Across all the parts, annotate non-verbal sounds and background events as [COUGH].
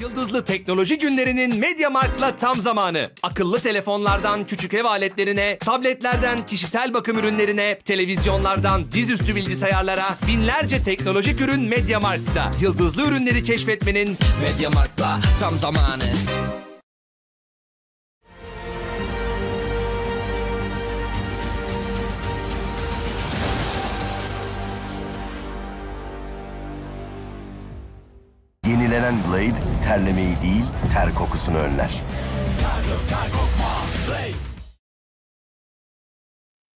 Yıldızlı Teknoloji Günleri'nin MediaMarkt'la tam zamanı. Akıllı telefonlardan küçük ev aletlerine, tabletlerden kişisel bakım ürünlerine, televizyonlardan dizüstü bilgisayarlara binlerce teknolojik ürün MediaMarkt'ta. Yıldızlı ürünleri keşfetmenin MediaMarkt'la tam zamanı. yenilenen Blade terlemeyi değil ter kokusunu önler.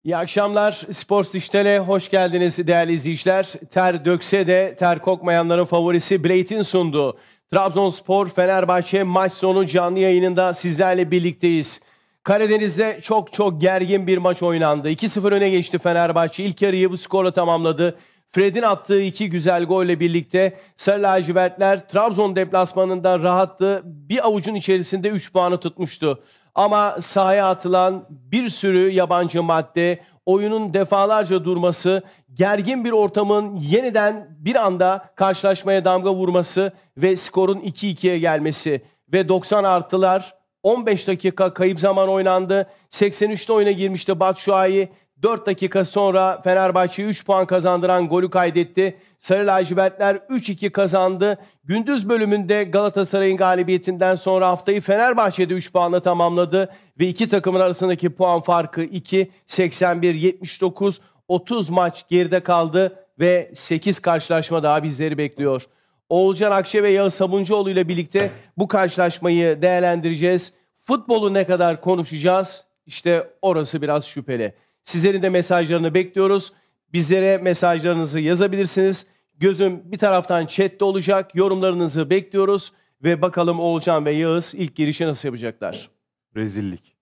İyi akşamlar. Spor Dijital'e hoş geldiniz değerli izleyiciler. Ter dökse de ter kokmayanların favorisi Blade'in sunduğu Trabzonspor Fenerbahçe maç sonu canlı yayınında sizlerle birlikteyiz. Karadeniz'de çok çok gergin bir maç oynandı. 2-0 öne geçti Fenerbahçe. İlk yarıyı bu skorla tamamladı. Fred'in attığı iki güzel golle birlikte Sarı lacivertler Trabzon deplasmanında rahattı. Bir avucun içerisinde 3 puanı tutmuştu. Ama sahaya atılan bir sürü yabancı madde, oyunun defalarca durması, gergin bir ortamın yeniden bir anda karşılaşmaya damga vurması ve skorun 2-2'ye gelmesi ve 90 artılar 15 dakika kayıp zaman oynandı. 83'te oyuna girmişti Batshuayi. 4 dakika sonra Fenerbahçe 3 puan kazandıran golü kaydetti. Sarı lacivertler 3-2 kazandı. Gündüz bölümünde Galatasaray'ın galibiyetinden sonra haftayı Fenerbahçe'de 3 puanla tamamladı ve iki takımın arasındaki puan farkı 2 81 79 30 maç geride kaldı ve 8 karşılaşma daha bizleri bekliyor. Oğulcan Akçe ve Yağız Sabuncuoğlu ile birlikte bu karşılaşmayı değerlendireceğiz. Futbolu ne kadar konuşacağız? İşte orası biraz şüpheli. Sizlerin de mesajlarını bekliyoruz. Bizlere mesajlarınızı yazabilirsiniz. Gözüm bir taraftan chatte olacak. Yorumlarınızı bekliyoruz ve bakalım Oğulcan ve Yağız ilk girişi nasıl yapacaklar? Rezillik.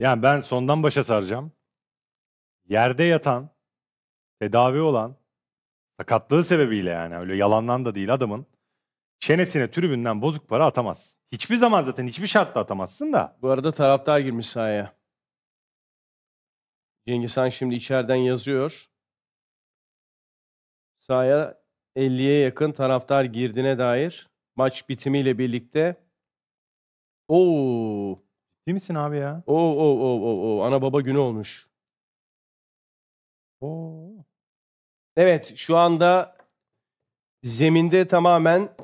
Yani ben sondan başa saracağım. Yerde yatan, tedavi olan, sakatlığı sebebiyle yani öyle yalandan da değil adamın çenesine tribünden bozuk para atamazsın. Hiçbir zaman zaten hiçbir şartla atamazsın da. Bu arada taraftar girmiş sahaya. Cengiz Han şimdi içeriden yazıyor. Sahaya 50'ye yakın taraftar girdiğine dair maç bitimiyle birlikte Oo! Ciddi misin abi ya? Oo oo oo oo oo ana baba günü olmuş. Oo. Evet, şu anda zeminde tamamen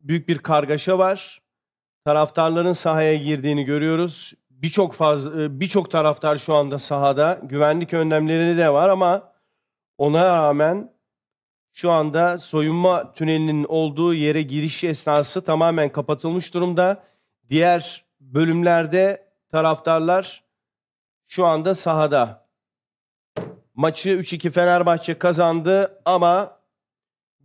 büyük bir kargaşa var. Taraftarların sahaya girdiğini görüyoruz birçok faz, e, birçok taraftar şu anda sahada. Güvenlik önlemleri de var ama ona rağmen şu anda soyunma tünelinin olduğu yere giriş esnası tamamen kapatılmış durumda. Diğer bölümlerde taraftarlar şu anda sahada. Maçı 3-2 Fenerbahçe kazandı ama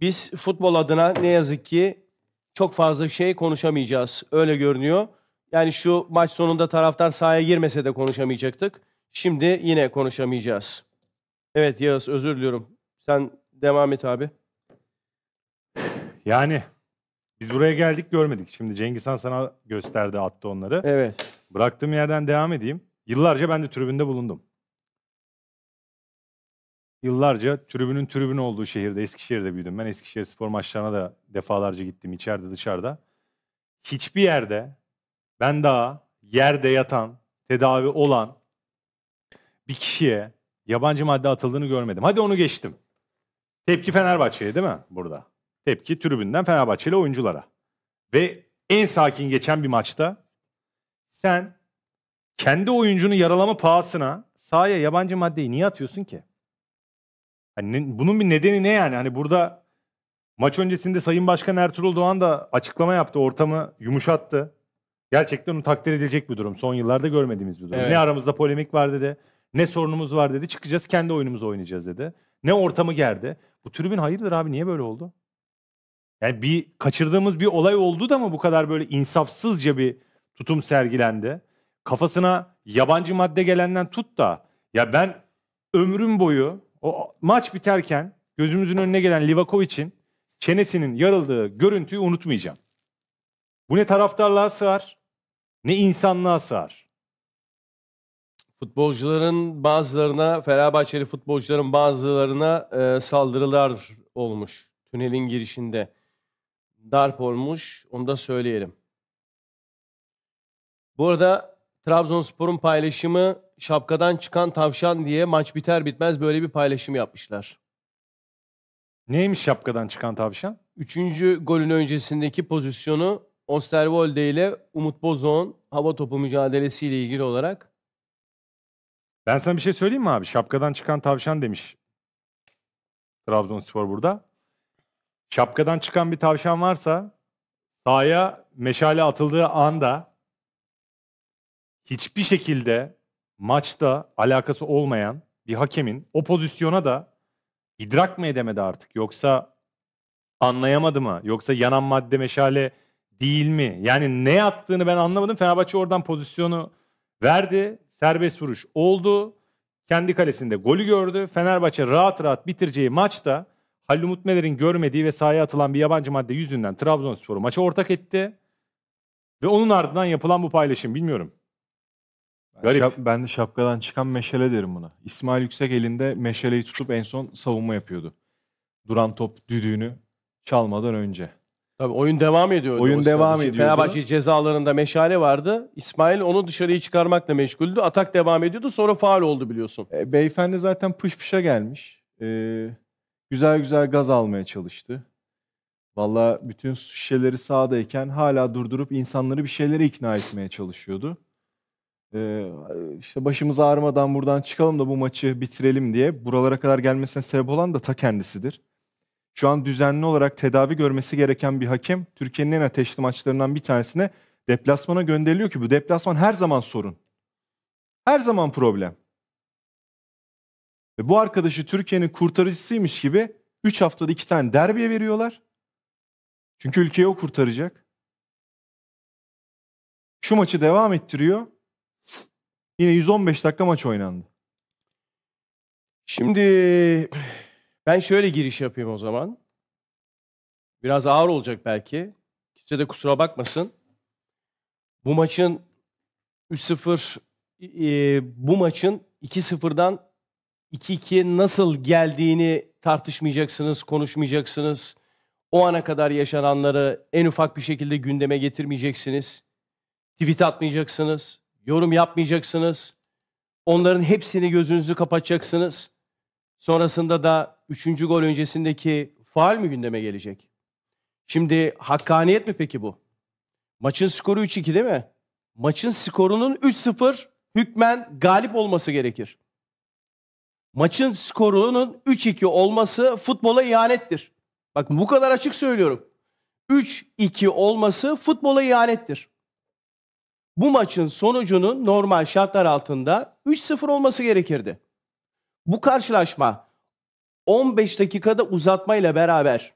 biz futbol adına ne yazık ki çok fazla şey konuşamayacağız. Öyle görünüyor. Yani şu maç sonunda taraftan sahaya girmese de konuşamayacaktık. Şimdi yine konuşamayacağız. Evet Yağız özür diliyorum. Sen devam et abi. Yani biz buraya geldik görmedik. Şimdi Cengiz Han sana gösterdi attı onları. Evet. Bıraktığım yerden devam edeyim. Yıllarca ben de tribünde bulundum. Yıllarca tribünün tribünü olduğu şehirde Eskişehir'de büyüdüm. Ben Eskişehir spor maçlarına da defalarca gittim içeride dışarıda. Hiçbir yerde ben daha yerde yatan, tedavi olan bir kişiye yabancı madde atıldığını görmedim. Hadi onu geçtim. Tepki Fenerbahçe'ye değil mi burada? Tepki tribünden Fenerbahçeli oyunculara. Ve en sakin geçen bir maçta sen kendi oyuncunu yaralama pahasına sahaya yabancı maddeyi niye atıyorsun ki? Hani bunun bir nedeni ne yani? Hani burada maç öncesinde Sayın Başkan Ertuğrul Doğan da açıklama yaptı. Ortamı yumuşattı. Gerçekten onu takdir edilecek bir durum. Son yıllarda görmediğimiz bir durum. Evet. Ne aramızda polemik var dedi. Ne sorunumuz var dedi. Çıkacağız kendi oyunumuzu oynayacağız dedi. Ne ortamı gerdi. Bu tribün hayırdır abi niye böyle oldu? Yani bir kaçırdığımız bir olay oldu da mı bu kadar böyle insafsızca bir tutum sergilendi? Kafasına yabancı madde gelenden tut da ya ben ömrüm boyu o maç biterken gözümüzün önüne gelen Livakovic'in çenesinin yarıldığı görüntüyü unutmayacağım. Bu ne taraftarlığa sığar, ne insanlığa sığar. Futbolcuların bazılarına, Fenerbahçeli futbolcuların bazılarına e, saldırılar olmuş. Tünelin girişinde darp olmuş. Onu da söyleyelim. Bu arada Trabzonspor'un paylaşımı şapkadan çıkan tavşan diye maç biter bitmez böyle bir paylaşım yapmışlar. Neymiş şapkadan çıkan tavşan? Üçüncü golün öncesindeki pozisyonu Osterwolde ile Umut Bozon hava topu mücadelesiyle ilgili olarak. Ben sana bir şey söyleyeyim mi abi? Şapkadan çıkan tavşan demiş Trabzonspor burada. Şapkadan çıkan bir tavşan varsa sahaya meşale atıldığı anda hiçbir şekilde maçta alakası olmayan bir hakemin o pozisyona da idrak mı edemedi artık yoksa anlayamadı mı yoksa yanan madde meşale değil mi? Yani ne attığını ben anlamadım. Fenerbahçe oradan pozisyonu verdi. Serbest vuruş oldu. Kendi kalesinde golü gördü. Fenerbahçe rahat rahat bitireceği maçta Halil Umut Meler'in görmediği ve sahaya atılan bir yabancı madde yüzünden Trabzonspor'u maça ortak etti. Ve onun ardından yapılan bu paylaşım bilmiyorum. Garip. Şap, ben de şapkadan çıkan meşale derim buna. İsmail Yüksek elinde meşaleyi tutup en son savunma yapıyordu. Duran top düdüğünü çalmadan önce. Tabii oyun devam ediyor. Oyun devam ediyor. Fenerbahçe cezalarında meşale vardı. İsmail onu dışarıyı çıkarmakla meşguldü. Atak devam ediyordu. Sonra faal oldu biliyorsun. E, beyefendi zaten pış pışa gelmiş. E, güzel güzel gaz almaya çalıştı. Valla bütün şişeleri sağdayken hala durdurup insanları bir şeylere ikna etmeye çalışıyordu. Ee, işte başımız ağrımadan buradan çıkalım da bu maçı bitirelim diye buralara kadar gelmesine sebep olan da ta kendisidir şu an düzenli olarak tedavi görmesi gereken bir hakem Türkiye'nin en ateşli maçlarından bir tanesine deplasmana gönderiliyor ki bu deplasman her zaman sorun. Her zaman problem. Ve bu arkadaşı Türkiye'nin kurtarıcısıymış gibi 3 haftada 2 tane derbiye veriyorlar. Çünkü ülkeyi o kurtaracak. Şu maçı devam ettiriyor. Yine 115 dakika maç oynandı. Şimdi ben şöyle giriş yapayım o zaman. Biraz ağır olacak belki. Kimse de kusura bakmasın. Bu maçın 3-0 e, bu maçın 2-0'dan 2-2'ye nasıl geldiğini tartışmayacaksınız, konuşmayacaksınız. O ana kadar yaşananları en ufak bir şekilde gündeme getirmeyeceksiniz. Tweet atmayacaksınız, yorum yapmayacaksınız. Onların hepsini gözünüzü kapatacaksınız. Sonrasında da üçüncü gol öncesindeki faal mi gündeme gelecek? Şimdi hakkaniyet mi peki bu? Maçın skoru 3-2 değil mi? Maçın skorunun 3-0 hükmen galip olması gerekir. Maçın skorunun 3-2 olması futbola ihanettir. Bakın bu kadar açık söylüyorum. 3-2 olması futbola ihanettir. Bu maçın sonucunun normal şartlar altında 3-0 olması gerekirdi. Bu karşılaşma 15 dakikada uzatmayla beraber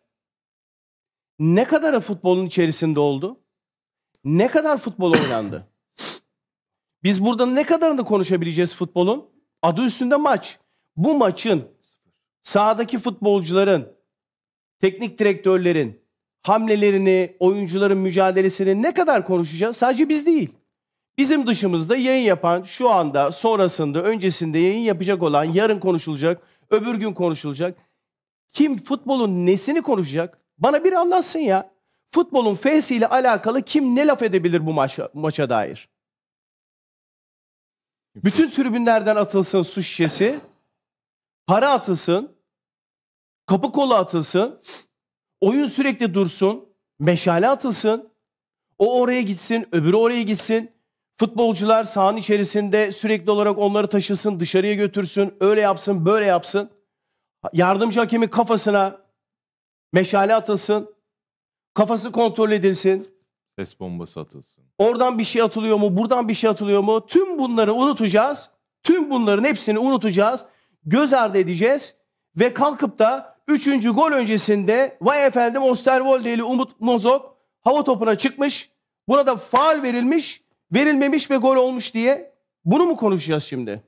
ne kadar futbolun içerisinde oldu? Ne kadar futbol oynandı? [COUGHS] Biz burada ne kadarını konuşabileceğiz futbolun? Adı üstünde maç. Bu maçın sahadaki futbolcuların, teknik direktörlerin hamlelerini, oyuncuların mücadelesini ne kadar konuşacağız? Sadece biz değil. Bizim dışımızda yayın yapan, şu anda, sonrasında, öncesinde yayın yapacak olan, yarın konuşulacak Öbür gün konuşulacak. Kim futbolun nesini konuşacak? Bana bir anlatsın ya. Futbolun fesiyle alakalı kim ne laf edebilir bu maça, maça dair? Bütün tribünlerden atılsın su şişesi. Para atılsın. Kapı kolu atılsın. Oyun sürekli dursun. Meşale atılsın. O oraya gitsin, öbürü oraya gitsin. Futbolcular sahanın içerisinde sürekli olarak onları taşısın, dışarıya götürsün, öyle yapsın, böyle yapsın. Yardımcı hakemin kafasına meşale atılsın. Kafası kontrol edilsin. Ses bombası atılsın. Oradan bir şey atılıyor mu, buradan bir şey atılıyor mu? Tüm bunları unutacağız. Tüm bunların hepsini unutacağız. Göz ardı edeceğiz. Ve kalkıp da 3. gol öncesinde vay efendim Osterwolde ile Umut Mozok hava topuna çıkmış. Buna da faal verilmiş verilmemiş ve gol olmuş diye bunu mu konuşacağız şimdi?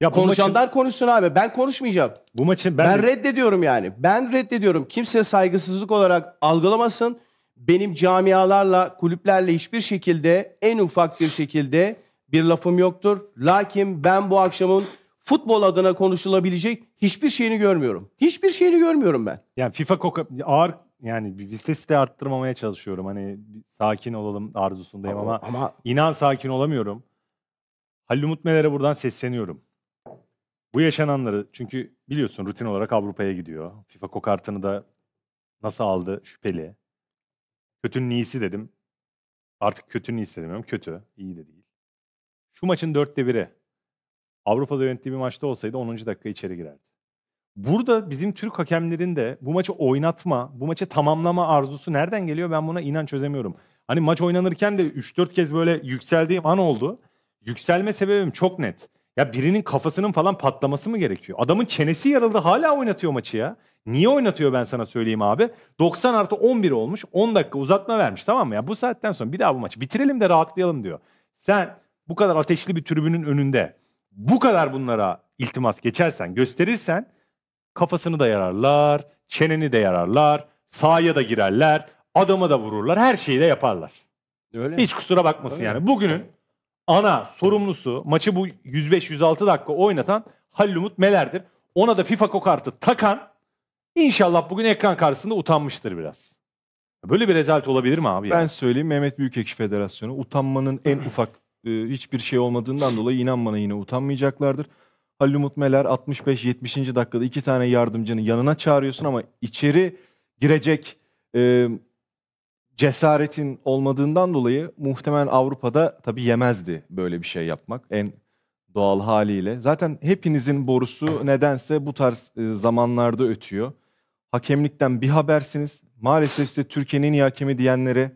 Ya Konuşanlar maçın, konuşsun abi. Ben konuşmayacağım. Bu maçı ben... ben reddediyorum yani. Ben reddediyorum. Kimse saygısızlık olarak algılamasın. Benim camialarla, kulüplerle hiçbir şekilde en ufak bir şekilde bir lafım yoktur. Lakin ben bu akşamın futbol adına konuşulabilecek hiçbir şeyini görmüyorum. Hiçbir şeyini görmüyorum ben. Yani FIFA koka, ağır yani bir vitesi de arttırmamaya çalışıyorum. Hani sakin olalım arzusundayım ama, ama, ama... inan sakin olamıyorum. Halil Umut Meler'e buradan sesleniyorum. Bu yaşananları çünkü biliyorsun rutin olarak Avrupa'ya gidiyor. FIFA kokartını da nasıl aldı şüpheli. Kötünün iyisi dedim. Artık kötünün iyisi demiyorum. Kötü. iyi de değil. Şu maçın dörtte biri. Avrupa'da yönettiği bir maçta olsaydı 10. dakika içeri girerdi. Burada bizim Türk hakemlerin de bu maçı oynatma, bu maçı tamamlama arzusu nereden geliyor ben buna inan çözemiyorum. Hani maç oynanırken de 3-4 kez böyle yükseldiğim an oldu. Yükselme sebebim çok net. Ya birinin kafasının falan patlaması mı gerekiyor? Adamın çenesi yarıldı hala oynatıyor maçı ya. Niye oynatıyor ben sana söyleyeyim abi? 90 artı 11 olmuş 10 dakika uzatma vermiş tamam mı? Ya bu saatten sonra bir daha bu maçı bitirelim de rahatlayalım diyor. Sen bu kadar ateşli bir tribünün önünde bu kadar bunlara iltimas geçersen gösterirsen Kafasını da yararlar, çeneni de yararlar, sahaya da girerler, adama da vururlar, her şeyi de yaparlar. Öyle Hiç kusura bakmasın Öyle. yani. Bugünün ana sorumlusu maçı bu 105-106 dakika oynatan Halil Umut Meler'dir. Ona da FIFA kokartı takan inşallah bugün ekran karşısında utanmıştır biraz. Böyle bir rezalet olabilir mi abi? Ben yani? söyleyeyim Mehmet Büyükekşi Federasyonu utanmanın en ufak e, hiçbir şey olmadığından dolayı inan bana yine utanmayacaklardır. Halil Umut Meler 65-70. dakikada iki tane yardımcını yanına çağırıyorsun ama içeri girecek e, cesaretin olmadığından dolayı muhtemelen Avrupa'da tabii yemezdi böyle bir şey yapmak en doğal haliyle. Zaten hepinizin borusu nedense bu tarz e, zamanlarda ötüyor. Hakemlikten bir habersiniz. Maalesef size Türkiye'nin iyi hakemi diyenlere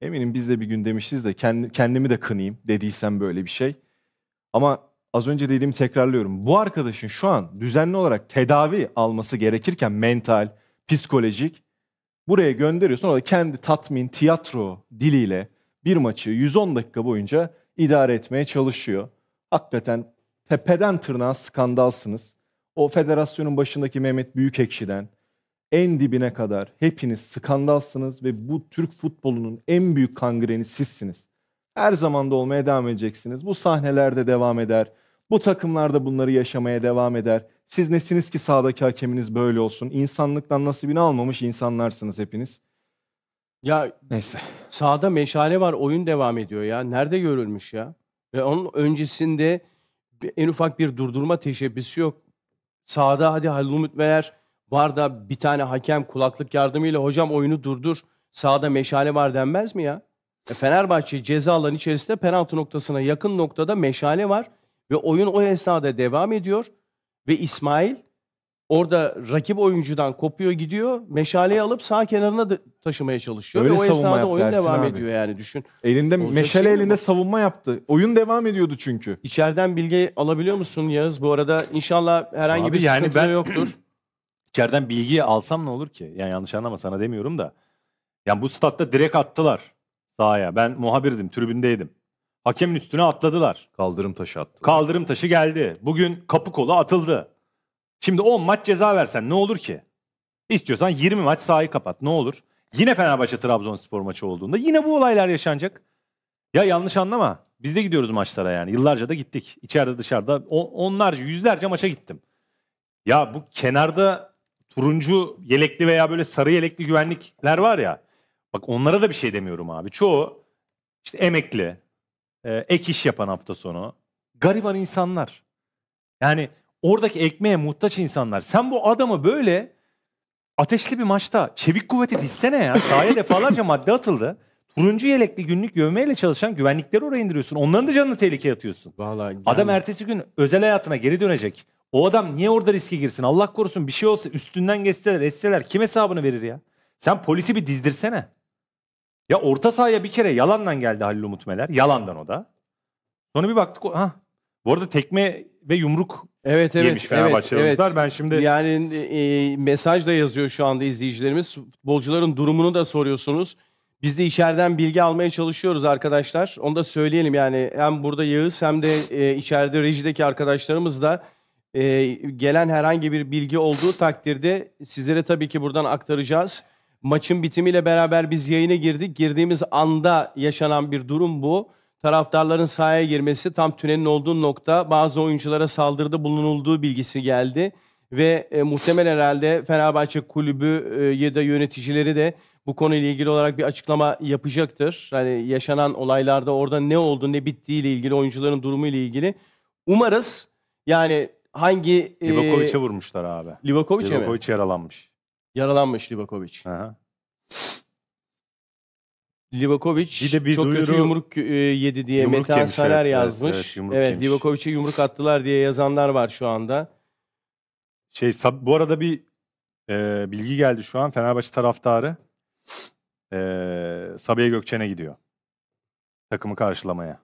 eminim biz de bir gün demişiz de kendi, kendimi de kınayım dediysem böyle bir şey. Ama az önce dediğimi tekrarlıyorum. Bu arkadaşın şu an düzenli olarak tedavi alması gerekirken mental, psikolojik buraya gönderiyorsun. Orada kendi tatmin, tiyatro diliyle bir maçı 110 dakika boyunca idare etmeye çalışıyor. Hakikaten tepeden tırnağa skandalsınız. O federasyonun başındaki Mehmet Büyükekşi'den en dibine kadar hepiniz skandalsınız ve bu Türk futbolunun en büyük kangreni sizsiniz. Her zaman da olmaya devam edeceksiniz. Bu sahnelerde devam eder. Bu takımlar da bunları yaşamaya devam eder. Siz nesiniz ki sağdaki hakeminiz böyle olsun? İnsanlıktan nasibini almamış insanlarsınız hepiniz. Ya neyse. Sahada meşale var, oyun devam ediyor ya. Nerede görülmüş ya? Ve onun öncesinde en ufak bir durdurma teşebbüsü yok. Sahada hadi Halil Umut Meğer var da bir tane hakem kulaklık yardımıyla hocam oyunu durdur. Sahada meşale var denmez mi ya? E Fenerbahçe ceza alan içerisinde penaltı noktasına yakın noktada meşale var. Ve oyun o esnada devam ediyor. Ve İsmail orada rakip oyuncudan kopuyor gidiyor. Meşaleyi alıp sağ kenarına taşımaya çalışıyor. Öyle ve o esnada yaptı, oyun devam abi. ediyor yani düşün. Elinde Olacak meşale şey elinde bu. savunma yaptı. Oyun devam ediyordu çünkü. İçeriden bilgi alabiliyor musun Yağız? Bu arada inşallah herhangi abi bir yani sıkıntı ben... yoktur. [CLEARS THROAT] İçeriden bilgi alsam ne olur ki? Yani yanlış anlama sana demiyorum da. Yani bu statta direkt attılar sahaya. Ben muhabirdim, tribündeydim. Hakemin üstüne atladılar. Kaldırım taşı attı. Kaldırım taşı geldi. Bugün kapı kolu atıldı. Şimdi 10 maç ceza versen ne olur ki? İstiyorsan 20 maç sahayı kapat ne olur? Yine Fenerbahçe Trabzonspor maçı olduğunda yine bu olaylar yaşanacak. Ya yanlış anlama. Biz de gidiyoruz maçlara yani. Yıllarca da gittik. İçeride dışarıda onlarca yüzlerce maça gittim. Ya bu kenarda turuncu yelekli veya böyle sarı yelekli güvenlikler var ya. Bak onlara da bir şey demiyorum abi. Çoğu işte emekli, e, ek iş yapan hafta sonu, gariban insanlar. Yani oradaki ekmeğe muhtaç insanlar. Sen bu adamı böyle ateşli bir maçta çevik kuvveti dizsene ya. Sahaya defalarca madde atıldı. Turuncu yelekli günlük yövmeyle çalışan güvenlikleri oraya indiriyorsun. Onların da canını tehlikeye atıyorsun. Vallahi yani. Adam ertesi gün özel hayatına geri dönecek. O adam niye orada riske girsin? Allah korusun bir şey olsa üstünden geçseler, etseler kim hesabını verir ya? Sen polisi bir dizdirsene. Ya orta sahaya bir kere yalandan geldi Halil Umut Meler. Yalandan o da. Sonra bir baktık. Ha. Bu arada tekme ve yumruk evet, evet, yemiş Fenerbahçe'li evet, evet. Ben şimdi yani e, mesaj da yazıyor şu anda izleyicilerimiz. Futbolcuların durumunu da soruyorsunuz. Biz de içeriden bilgi almaya çalışıyoruz arkadaşlar. Onu da söyleyelim yani hem burada Yağız hem de e, içeride rejideki arkadaşlarımız da e, gelen herhangi bir bilgi olduğu takdirde sizlere tabii ki buradan aktaracağız. Maçın bitimiyle beraber biz yayına girdik. Girdiğimiz anda yaşanan bir durum bu. Taraftarların sahaya girmesi tam tünenin olduğu nokta bazı oyunculara saldırıda bulunulduğu bilgisi geldi. Ve e, muhtemelen herhalde Fenerbahçe kulübü e, ya da yöneticileri de bu konuyla ilgili olarak bir açıklama yapacaktır. Hani yaşanan olaylarda orada ne oldu ne bittiği ile ilgili oyuncuların durumu ile ilgili. Umarız yani hangi... E, Livakovic'e vurmuşlar abi. Livakovic'e mi? Livakovic yaralanmış. Yaralanmış Livakovic. Aha. Livakovic bir de bir çok duyuru, kötü yumruk e, yedi diye yumruk Metehan yemiş, Saner evet, yazmış. Evet, evet, evet Livakovic'e yumruk attılar diye yazanlar var şu anda. Şey bu arada bir e, bilgi geldi şu an Fenerbahçe taraftarı e, Sabiha Gökçen'e gidiyor. Takımı karşılamaya.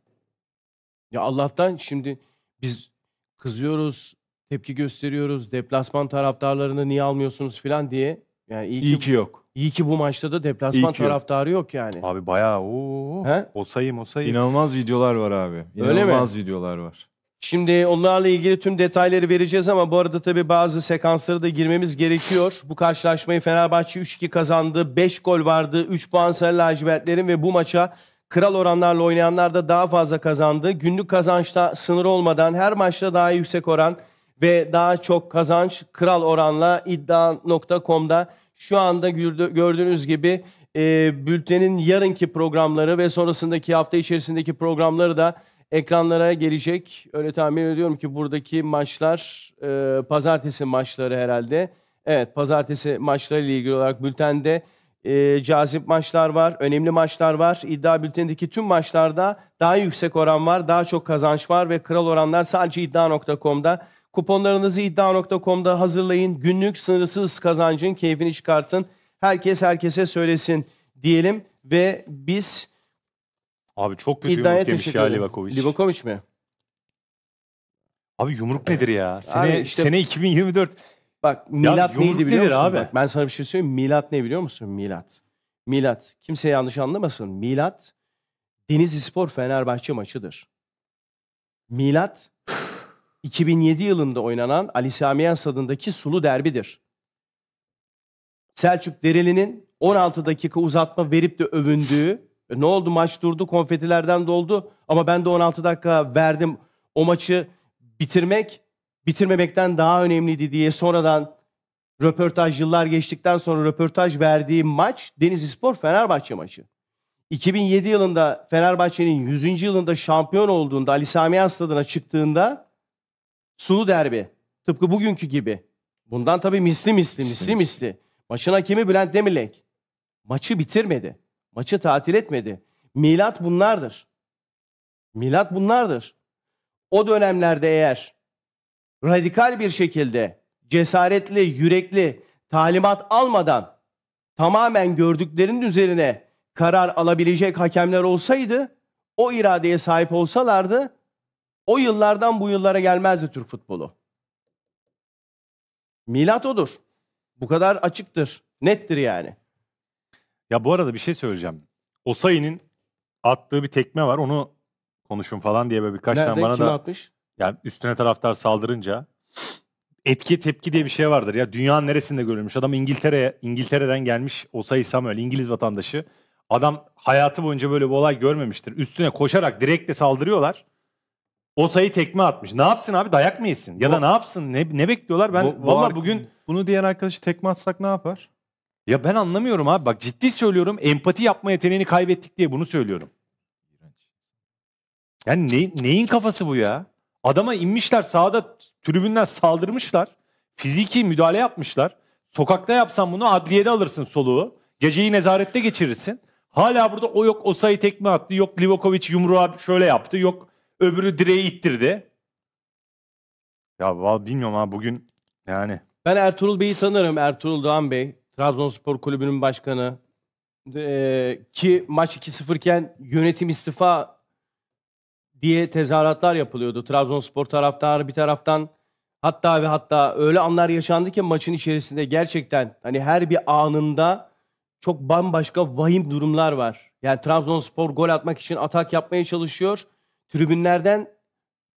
Ya Allah'tan şimdi biz kızıyoruz, tepki gösteriyoruz. Deplasman taraftarlarını niye almıyorsunuz filan diye. Yani iyi ki, İyi ki yok. İyi ki bu maçta da deplasman İyi ki yok. yok yani. Abi bayağı ooo. He? O sayım o sayım. İnanılmaz videolar var abi. Öyle mi? İnanılmaz videolar var. Şimdi onlarla ilgili tüm detayları vereceğiz ama bu arada tabii bazı sekanslara da girmemiz gerekiyor. Bu karşılaşmayı Fenerbahçe 3-2 kazandı. 5 gol vardı. 3 puan sarı lacivertlerin ve bu maça kral oranlarla oynayanlar da daha fazla kazandı. Günlük kazançta sınır olmadan her maçta daha yüksek oran ve daha çok kazanç kral oranla iddia.com'da şu anda gördüğünüz gibi e, bültenin yarınki programları ve sonrasındaki hafta içerisindeki programları da ekranlara gelecek. Öyle tahmin ediyorum ki buradaki maçlar e, pazartesi maçları herhalde. Evet pazartesi maçları ile ilgili olarak bültende e, cazip maçlar var, önemli maçlar var. İddia bültenindeki tüm maçlarda daha yüksek oran var, daha çok kazanç var ve kral oranlar sadece iddia.com'da Kuponlarınızı iddia.com'da hazırlayın. Günlük sınırsız kazancın keyfini çıkartın. Herkes herkese söylesin diyelim ve biz Abi çok kötü İddiaya yumruk yemiş teşekkür ya ederim. Livakovic. Livakovic mi? Abi yumruk nedir ya? Sene, Abi işte- sene 2024. Bak milat yumruk neydi biliyor nedir musun? abi? Bak, ben sana bir şey söyleyeyim. Milat ne biliyor musun? Milat. Milat. Kimse yanlış anlamasın. Milat Denizli Spor Fenerbahçe maçıdır. Milat 2007 yılında oynanan Ali Sami Yensad'ındaki sulu derbidir. Selçuk Dereli'nin 16 dakika uzatma verip de övündüğü e, ne oldu maç durdu konfetilerden doldu ama ben de 16 dakika verdim o maçı bitirmek bitirmemekten daha önemliydi diye sonradan röportaj yıllar geçtikten sonra röportaj verdiği maç Spor Fenerbahçe maçı. 2007 yılında Fenerbahçe'nin 100. yılında şampiyon olduğunda Ali Sami Asladına çıktığında Sulu derbi. Tıpkı bugünkü gibi. Bundan tabii misli misli misli misli. Maçın hakemi Bülent Demirlek. Maçı bitirmedi. Maçı tatil etmedi. Milat bunlardır. Milat bunlardır. O dönemlerde eğer radikal bir şekilde cesaretli, yürekli talimat almadan tamamen gördüklerinin üzerine karar alabilecek hakemler olsaydı, o iradeye sahip olsalardı o yıllardan bu yıllara gelmezdi Türk futbolu. Milat odur. Bu kadar açıktır. Nettir yani. Ya bu arada bir şey söyleyeceğim. Osayi'nin attığı bir tekme var. Onu konuşun falan diye böyle birkaç Nerede? tane bana Kim da... atmış? Yani üstüne taraftar saldırınca etki tepki diye bir şey vardır. Ya dünyanın neresinde görülmüş? Adam İngiltere'ye, İngiltere'den gelmiş Osayi Samuel, İngiliz vatandaşı. Adam hayatı boyunca böyle bir olay görmemiştir. Üstüne koşarak direktle saldırıyorlar. O sayı tekme atmış. Ne yapsın abi dayak mı yesin? Ya da ne yapsın? Ne, ne bekliyorlar? Ben Bu- valla ark- bugün Bunu diyen arkadaşı tekme atsak ne yapar? ya ben anlamıyorum abi. Bak ciddi söylüyorum. Empati yapma yeteneğini kaybettik diye bunu söylüyorum. Yani ne- neyin kafası bu ya? Adama inmişler sağda tribünden saldırmışlar. Fiziki müdahale yapmışlar. Sokakta yapsan bunu adliyede alırsın soluğu. Geceyi nezarette geçirirsin. Hala burada o yok o sayı tekme attı. Yok Livakovic yumruğa şöyle yaptı. Yok Öbürü direği ittirdi. Ya val bilmiyorum ha bugün yani. Ben Ertuğrul Bey'i tanırım. Ertuğrul Doğan Bey. Trabzonspor Kulübü'nün başkanı. Ee, ki maç 2-0 iken yönetim istifa diye tezahüratlar yapılıyordu. Trabzonspor taraftarı bir taraftan hatta ve hatta öyle anlar yaşandı ki maçın içerisinde gerçekten hani her bir anında çok bambaşka vahim durumlar var. Yani Trabzonspor gol atmak için atak yapmaya çalışıyor tribünlerden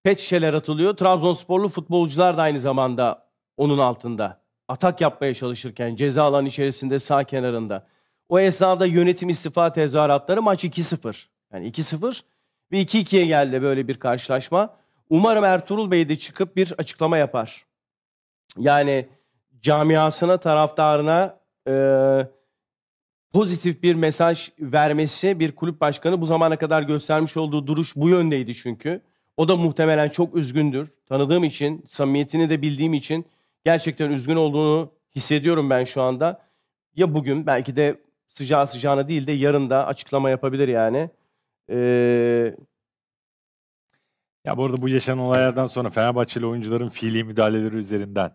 pet şişeler atılıyor. Trabzonsporlu futbolcular da aynı zamanda onun altında. Atak yapmaya çalışırken ceza alan içerisinde sağ kenarında. O esnada yönetim istifa tezahüratları maç 2-0. Yani 2-0 ve 2-2'ye geldi böyle bir karşılaşma. Umarım Ertuğrul Bey de çıkıp bir açıklama yapar. Yani camiasına, taraftarına, e, pozitif bir mesaj vermesi bir kulüp başkanı bu zamana kadar göstermiş olduğu duruş bu yöndeydi çünkü. O da muhtemelen çok üzgündür. Tanıdığım için, samimiyetini de bildiğim için gerçekten üzgün olduğunu hissediyorum ben şu anda. Ya bugün belki de sıcağı sıcağına değil de yarın da açıklama yapabilir yani. Ee... Ya bu arada bu yaşanan olaylardan sonra Fenerbahçeli oyuncuların fiili müdahaleleri üzerinden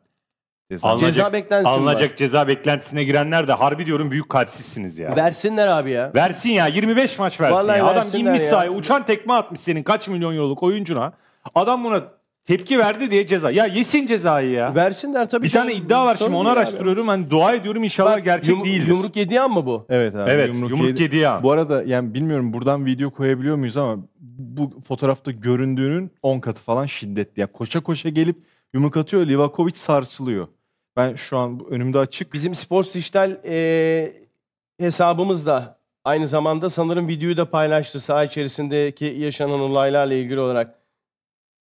Ceza, alınacak, ceza beklentisi Alınacak var. ceza beklentisine girenler de harbi diyorum büyük kalpsizsiniz ya. Versinler abi ya. Versin ya 25 maç versin Vallahi ya. Adam inmiş ya. sahaya uçan tekme atmış senin kaç milyon euroluk oyuncuna. Adam buna tepki verdi diye ceza. Ya yesin cezayı ya. Versinler tabii. Bir ki. tane iddia var şimdi onu değil abi. araştırıyorum. Hani dua ediyorum inşallah Bak, gerçek yum, değildir. Yumruk yediği an mı bu? Evet abi. Evet yumruk, yumruk yediği an. Bu arada yani bilmiyorum buradan video koyabiliyor muyuz ama bu fotoğrafta göründüğünün 10 katı falan şiddetli. Ya koşa koşa gelip yumruk atıyor. Livakovic sarsılıyor. Ben şu an önümde açık. Bizim Sports Dijital e, hesabımız da aynı zamanda sanırım videoyu da paylaştı saha içerisindeki yaşanan olaylarla ilgili olarak.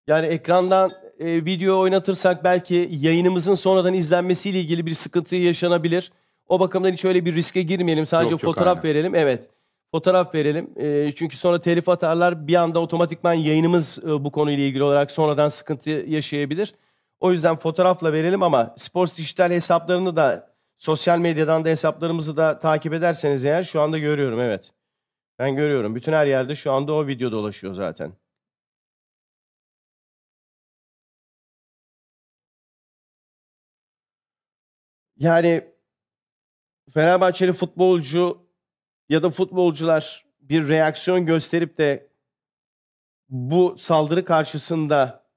Yani ekrandan e, video oynatırsak belki yayınımızın sonradan izlenmesiyle ilgili bir sıkıntı yaşanabilir. O bakımdan hiç öyle bir riske girmeyelim. Sadece yok, fotoğraf aynen. verelim. Evet. Fotoğraf verelim. E, çünkü sonra telif atarlar. Bir anda otomatikman yayınımız e, bu konuyla ilgili olarak sonradan sıkıntı yaşayabilir. O yüzden fotoğrafla verelim ama Sports Dijital hesaplarını da sosyal medyadan da hesaplarımızı da takip ederseniz eğer şu anda görüyorum evet. Ben görüyorum. Bütün her yerde şu anda o video dolaşıyor zaten. Yani Fenerbahçeli futbolcu ya da futbolcular bir reaksiyon gösterip de bu saldırı karşısında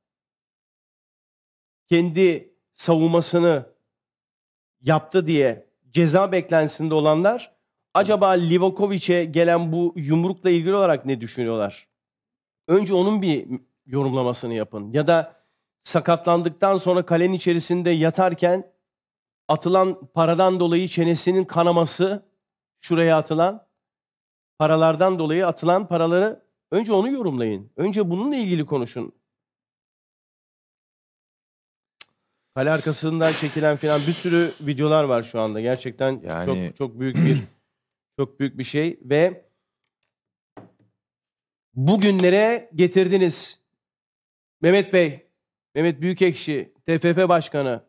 kendi savunmasını yaptı diye ceza beklentisinde olanlar acaba Livakovic'e gelen bu yumrukla ilgili olarak ne düşünüyorlar? Önce onun bir yorumlamasını yapın. Ya da sakatlandıktan sonra kalenin içerisinde yatarken atılan paradan dolayı çenesinin kanaması, şuraya atılan paralardan dolayı atılan paraları önce onu yorumlayın. Önce bununla ilgili konuşun. kale arkasından çekilen falan bir sürü videolar var şu anda. Gerçekten Yani- çok çok büyük bir [CLEARS THROAT] çok büyük bir şey ve bugünlere getirdiniz. Mehmet Bey, Mehmet Büyükekşi, TFF Başkanı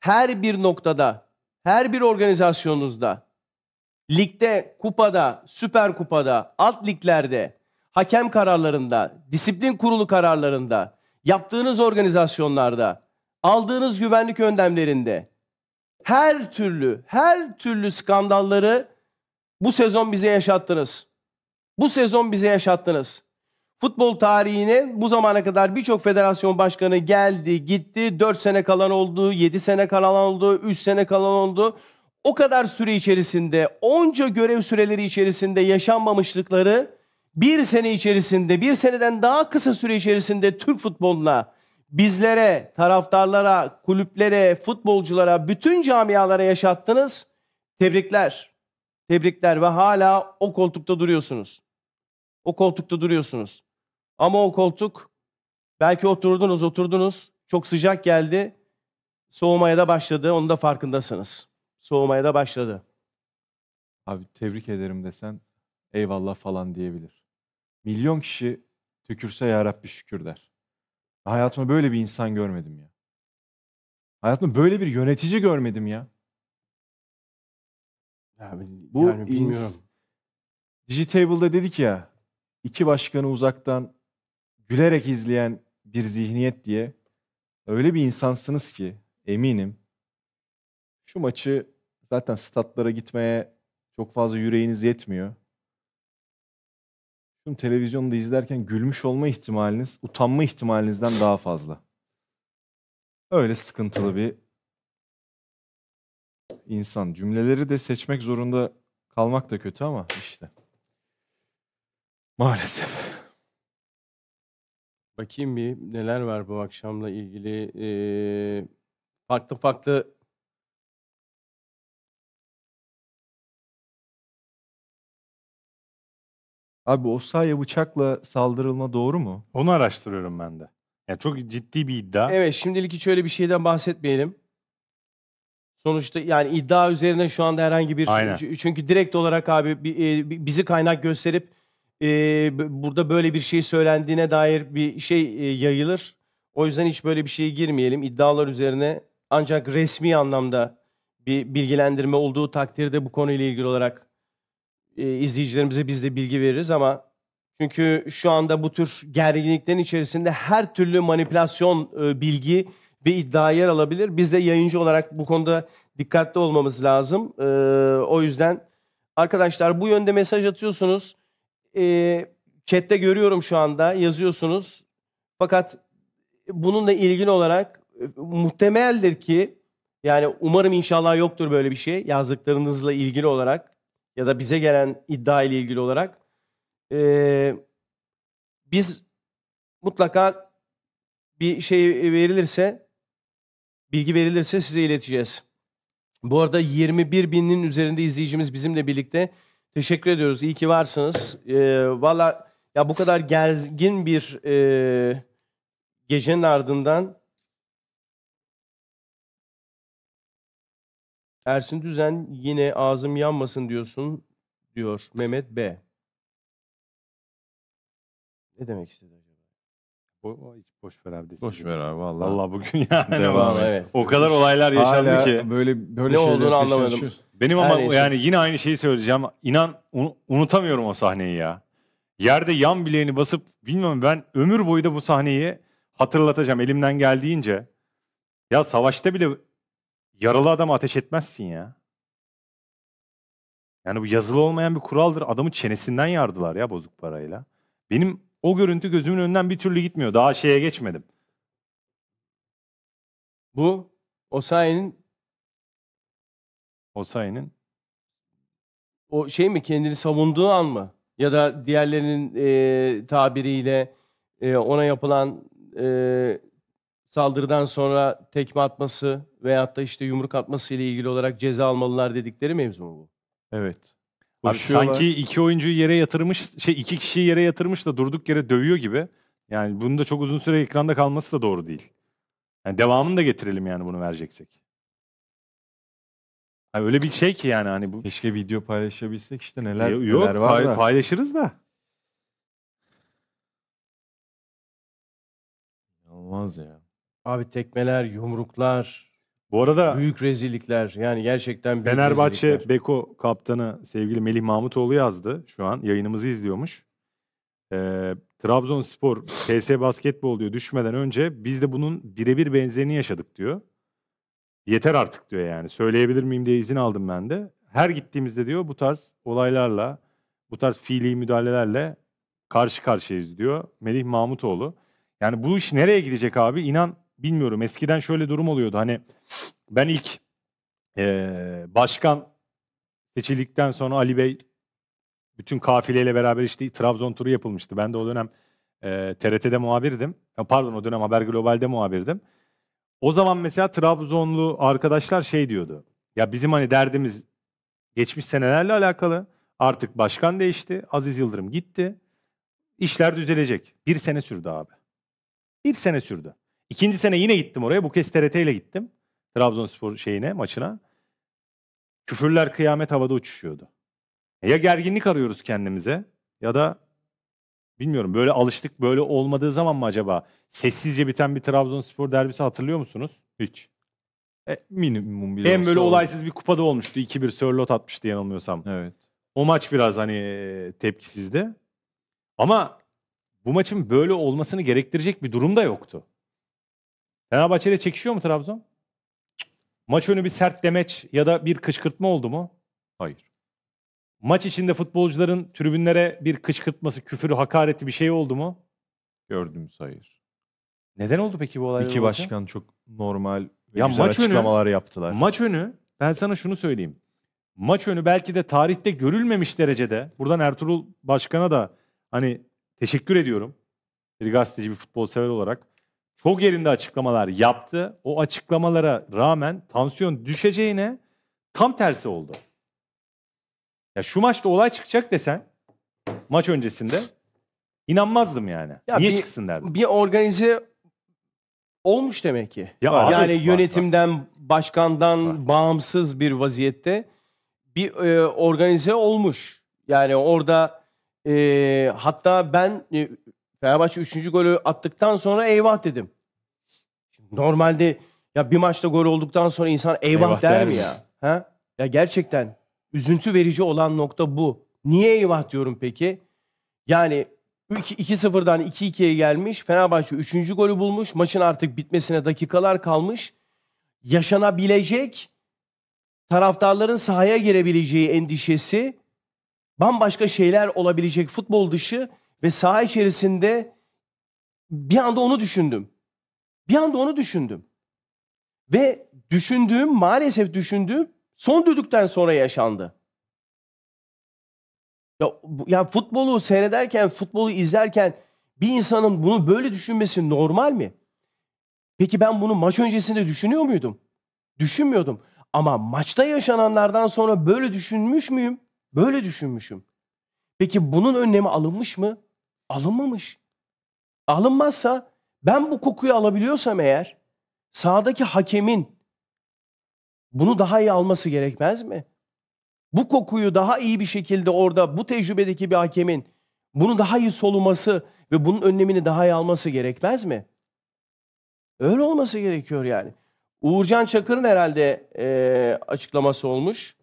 her bir noktada, her bir organizasyonunuzda ligde, kupada, süper kupada, alt liglerde, hakem kararlarında, disiplin kurulu kararlarında, yaptığınız organizasyonlarda aldığınız güvenlik önlemlerinde her türlü her türlü skandalları bu sezon bize yaşattınız. Bu sezon bize yaşattınız. Futbol tarihine bu zamana kadar birçok federasyon başkanı geldi, gitti. 4 sene kalan oldu, 7 sene kalan oldu, 3 sene kalan oldu. O kadar süre içerisinde, onca görev süreleri içerisinde yaşanmamışlıkları bir sene içerisinde, bir seneden daha kısa süre içerisinde Türk futboluna bizlere, taraftarlara, kulüplere, futbolculara, bütün camialara yaşattınız. Tebrikler. Tebrikler ve hala o koltukta duruyorsunuz. O koltukta duruyorsunuz. Ama o koltuk belki oturdunuz, oturdunuz. Çok sıcak geldi. Soğumaya da başladı. Onu da farkındasınız. Soğumaya da başladı. Abi tebrik ederim desen eyvallah falan diyebilir. Milyon kişi tükürse yarabbi şükür der. Hayatımda böyle bir insan görmedim ya. Hayatımda böyle bir yönetici görmedim ya. Yani, Bu yani bilmiyorum. Digitable'da dedik ya iki başkanı uzaktan gülerek izleyen bir zihniyet diye öyle bir insansınız ki eminim şu maçı zaten statlara gitmeye çok fazla yüreğiniz yetmiyor tüm televizyonda izlerken gülmüş olma ihtimaliniz utanma ihtimalinizden daha fazla. Öyle sıkıntılı bir insan. Cümleleri de seçmek zorunda kalmak da kötü ama işte. Maalesef. Bakayım bir neler var bu akşamla ilgili. Ee, farklı farklı Abi Osa'ya bıçakla saldırılma doğru mu? Onu araştırıyorum ben de. Yani çok ciddi bir iddia. Evet şimdilik hiç öyle bir şeyden bahsetmeyelim. Sonuçta yani iddia üzerine şu anda herhangi bir... Aynen. Çünkü direkt olarak abi e, bizi kaynak gösterip e, burada böyle bir şey söylendiğine dair bir şey e, yayılır. O yüzden hiç böyle bir şeye girmeyelim. iddialar üzerine ancak resmi anlamda bir bilgilendirme olduğu takdirde bu konuyla ilgili olarak e, izleyicilerimize biz de bilgi veririz ama çünkü şu anda bu tür gerginliklerin içerisinde her türlü manipülasyon, e, bilgi ve iddia yer alabilir. Biz de yayıncı olarak bu konuda dikkatli olmamız lazım. Ee, o yüzden arkadaşlar bu yönde mesaj atıyorsunuz. E, chatte görüyorum şu anda yazıyorsunuz. Fakat bununla ilgili olarak e, muhtemeldir ki yani umarım inşallah yoktur böyle bir şey yazdıklarınızla ilgili olarak ya da bize gelen iddia ile ilgili olarak e, biz mutlaka bir şey verilirse bilgi verilirse size ileteceğiz. Bu arada 21 binin üzerinde izleyicimiz bizimle birlikte. Teşekkür ediyoruz. İyi ki varsınız. E, Valla ya bu kadar gergin bir e, gecenin ardından Ersin Düzen yine ağzım yanmasın diyorsun diyor Mehmet B. Ne demek istedi acaba? Bo hiç boş ver abi desin. Boş ver abi vallahi. Vallahi bugün [LAUGHS] yani devam evet. O kadar olaylar yaşandı Hala ki. böyle böyle ne olduğunu anlamadım. Yaşıyor. Benim ama Her yani neyse. yine aynı şeyi söyleyeceğim. İnan un unutamıyorum o sahneyi ya. Yerde yan bileğini basıp bilmiyorum ben ömür boyu da bu sahneyi hatırlatacağım elimden geldiğince. Ya savaşta bile Yaralı adamı ateş etmezsin ya. Yani bu yazılı olmayan bir kuraldır. Adamı çenesinden yardılar ya bozuk parayla. Benim o görüntü gözümün önünden bir türlü gitmiyor. Daha şeye geçmedim. Bu Osayi'nin Osayi'nin o şey mi kendini savunduğu an mı? Ya da diğerlerinin e, tabiriyle e, ona yapılan e, saldırıdan sonra tekme atması veyahut da işte yumruk atması ile ilgili olarak ceza almalılar dedikleri mevzu mu bu? Evet. Abi sanki iki oyuncuyu yere yatırmış, şey iki kişiyi yere yatırmış da durduk yere dövüyor gibi. Yani bunun da çok uzun süre ekranda kalması da doğru değil. Yani devamını da getirelim yani bunu vereceksek. Yani öyle bir şey ki yani hani bu. Keşke video paylaşabilsek işte neler, Yok, neler var da. paylaşırız da. Olmaz ya. Abi tekmeler, yumruklar, bu arada Büyük rezillikler yani gerçekten büyük Fenerbahçe Beko kaptanı sevgili Melih Mahmutoğlu yazdı. Şu an yayınımızı izliyormuş. Ee, Trabzonspor PS basketbol diyor düşmeden önce biz de bunun birebir benzerini yaşadık diyor. Yeter artık diyor yani. Söyleyebilir miyim diye izin aldım ben de. Her gittiğimizde diyor bu tarz olaylarla, bu tarz fiili müdahalelerle karşı karşıyayız diyor Melih Mahmutoğlu. Yani bu iş nereye gidecek abi? inan bilmiyorum. Eskiden şöyle durum oluyordu. Hani ben ilk e, başkan seçildikten sonra Ali Bey bütün kafileyle beraber işte Trabzon turu yapılmıştı. Ben de o dönem e, TRT'de muhabirdim. Pardon o dönem Haber Global'de muhabirdim. O zaman mesela Trabzonlu arkadaşlar şey diyordu. Ya bizim hani derdimiz geçmiş senelerle alakalı. Artık başkan değişti. Aziz Yıldırım gitti. İşler düzelecek. Bir sene sürdü abi. Bir sene sürdü. İkinci sene yine gittim oraya. Bu kez TRT ile gittim. Trabzonspor şeyine, maçına. Küfürler kıyamet havada uçuşuyordu. Ya gerginlik arıyoruz kendimize ya da bilmiyorum böyle alıştık böyle olmadığı zaman mı acaba? Sessizce biten bir Trabzonspor derbisi hatırlıyor musunuz? Hiç. E, minimum bile Hem böyle oldu. olaysız bir kupada olmuştu. 2-1 Sörlot atmıştı yanılmıyorsam. Evet. O maç biraz hani e, tepkisizdi. Ama bu maçın böyle olmasını gerektirecek bir durum da yoktu. Fenerbahçe ile çekişiyor mu Trabzon? Maç önü bir sert demeç ya da bir kışkırtma oldu mu? Hayır. Maç içinde futbolcuların tribünlere bir kışkırtması, küfürü, hakareti bir şey oldu mu? Gördüm, hayır. Neden oldu peki bu olay? İki başkan çok normal ve ya güzel maç açıklamalar önü, yaptılar. Maç önü ben sana şunu söyleyeyim. Maç önü belki de tarihte görülmemiş derecede buradan Ertuğrul Başkan'a da hani teşekkür ediyorum. Bir gazeteci bir futbol sever olarak çok yerinde açıklamalar yaptı. O açıklamalara rağmen tansiyon düşeceğine tam tersi oldu. Ya şu maçta olay çıkacak desen maç öncesinde inanmazdım yani. Ya Niye bir, çıksın derdim. Bir organize olmuş demek ki. Ya yani abi, yönetimden, var, başkandan var. bağımsız bir vaziyette bir e, organize olmuş. Yani orada e, hatta ben e, Fenerbahçe üçüncü golü attıktan sonra eyvah dedim. normalde ya bir maçta gol olduktan sonra insan eyvah, eyvah der, der mi ya? Ha? Ya gerçekten üzüntü verici olan nokta bu. Niye eyvah diyorum peki? Yani 2-0'dan 2-2'ye gelmiş. Fenerbahçe üçüncü golü bulmuş. Maçın artık bitmesine dakikalar kalmış. Yaşanabilecek taraftarların sahaya girebileceği endişesi bambaşka şeyler olabilecek futbol dışı ve saha içerisinde bir anda onu düşündüm. Bir anda onu düşündüm. Ve düşündüğüm, maalesef düşündüğüm son düdükten sonra yaşandı. Ya, ya futbolu seyrederken, futbolu izlerken bir insanın bunu böyle düşünmesi normal mi? Peki ben bunu maç öncesinde düşünüyor muydum? Düşünmüyordum. Ama maçta yaşananlardan sonra böyle düşünmüş müyüm? Böyle düşünmüşüm. Peki bunun önlemi alınmış mı? Alınmamış. Alınmazsa ben bu kokuyu alabiliyorsam eğer sağdaki hakemin bunu daha iyi alması gerekmez mi? Bu kokuyu daha iyi bir şekilde orada bu tecrübedeki bir hakemin bunu daha iyi soluması ve bunun önlemini daha iyi alması gerekmez mi? Öyle olması gerekiyor yani. Uğurcan Çakır'ın herhalde e, açıklaması olmuş.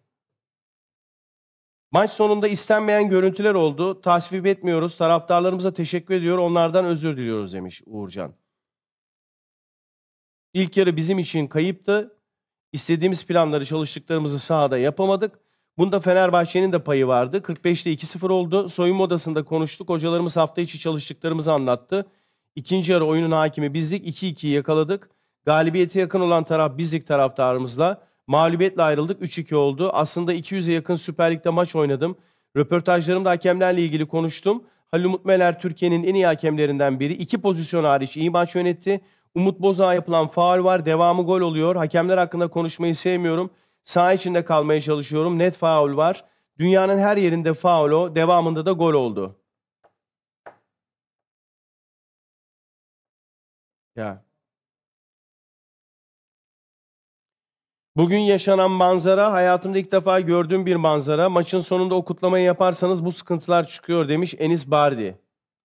Maç sonunda istenmeyen görüntüler oldu. Tasvip etmiyoruz. Taraftarlarımıza teşekkür ediyor. Onlardan özür diliyoruz demiş Uğurcan. İlk yarı bizim için kayıptı. İstediğimiz planları çalıştıklarımızı sahada yapamadık. Bunda Fenerbahçe'nin de payı vardı. 45'te 2-0 oldu. Soyunma odasında konuştuk. Hocalarımız hafta içi çalıştıklarımızı anlattı. İkinci yarı oyunun hakimi bizdik. 2-2'yi yakaladık. Galibiyeti yakın olan taraf bizlik taraftarımızla. Mağlubiyetle ayrıldık. 3-2 oldu. Aslında 200'e yakın Süper Lig'de maç oynadım. Röportajlarımda hakemlerle ilgili konuştum. Halil Umut Meler Türkiye'nin en iyi hakemlerinden biri. İki pozisyon hariç iyi maç yönetti. Umut Bozağ'a yapılan faal var. Devamı gol oluyor. Hakemler hakkında konuşmayı sevmiyorum. Sağ içinde kalmaya çalışıyorum. Net faul var. Dünyanın her yerinde faul o. Devamında da gol oldu. Ya Bugün yaşanan manzara hayatımda ilk defa gördüğüm bir manzara. Maçın sonunda o kutlamayı yaparsanız bu sıkıntılar çıkıyor demiş Enis Bardi.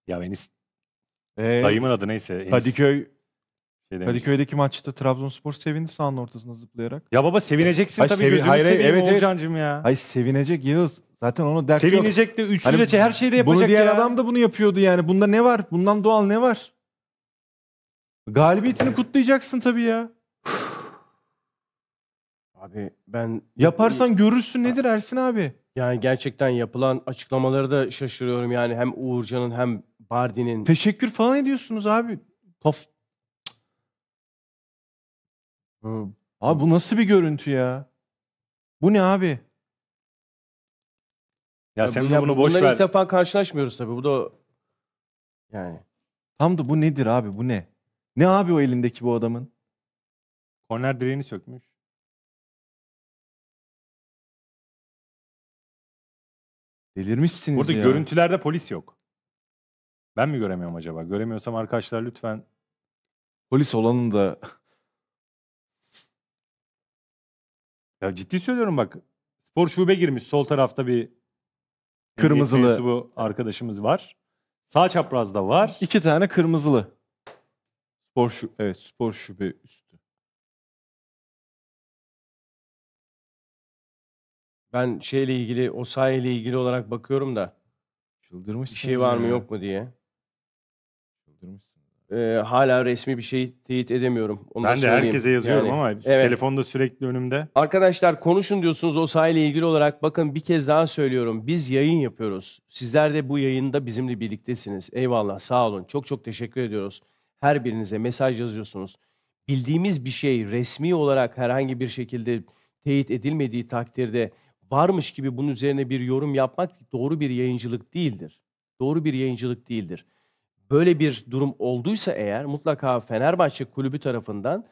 Ya Enis Ee, dayımın adı neyse. Enis Kadıköy şey Kadıköy'deki maçta Trabzonspor sevindi sahanın ortasına zıplayarak. Ya baba sevineceksin Ay, tabii sevin- gözünü hayır, seveyim evet, evet, ya. Hayır sevinecek Yağız. Zaten onu dert yok. Sevinecek de üçlü Hani de her şeyi de yapacak Bunu diğer ya. adam da bunu yapıyordu yani. Bunda ne var? Bundan doğal ne var? Galibiyetini kutlayacaksın tabii ya. Abi ben Yaparsan görürsün nedir Ersin abi. yani gerçekten yapılan açıklamaları da şaşırıyorum. Yani hem Uğurcan'ın hem Bardi'nin Teşekkür falan ediyorsunuz abi. Kaf... Ee, abi bu nasıl bir görüntü ya? Bu ne abi? Ya sen de bunu boş bunları ver. ilk defa karşılaşmıyoruz tabii. Bu da yani Tam da bu nedir abi bu ne? Ne abi o elindeki bu adamın? Korner direğini sökmüş. Delirmişsiniz Burada ya. görüntülerde polis yok. Ben mi göremiyorum acaba? Göremiyorsam arkadaşlar lütfen. Polis olanın da... [LAUGHS] Ya ciddi söylüyorum bak. Spor şube girmiş. Sol tarafta bir kırmızılı bu arkadaşımız var. Sağ çaprazda var. İki tane kırmızılı. Spor şu evet spor şube üstü. Ben şeyle ilgili, o sahiyle ilgili olarak bakıyorum da bir şey var mı ya. yok mu diye. Çıldırmışsınız. Ee, hala resmi bir şey teyit edemiyorum. Onu da Ben de herkese yazıyorum Yani, ama evet. telefonda sürekli önümde. Arkadaşlar konuşun diyorsunuz o sahayla ilgili olarak. Bakın bir kez daha söylüyorum. Biz yayın yapıyoruz. Sizler de bu yayında bizimle birliktesiniz. Eyvallah sağ olun. Çok çok teşekkür ediyoruz. Her birinize mesaj yazıyorsunuz. Bildiğimiz bir şey resmi olarak herhangi bir şekilde teyit edilmediği takdirde varmış gibi bunun üzerine bir yorum yapmak doğru bir yayıncılık değildir. Doğru bir yayıncılık değildir. Böyle bir durum olduysa eğer mutlaka Fenerbahçe kulübü tarafından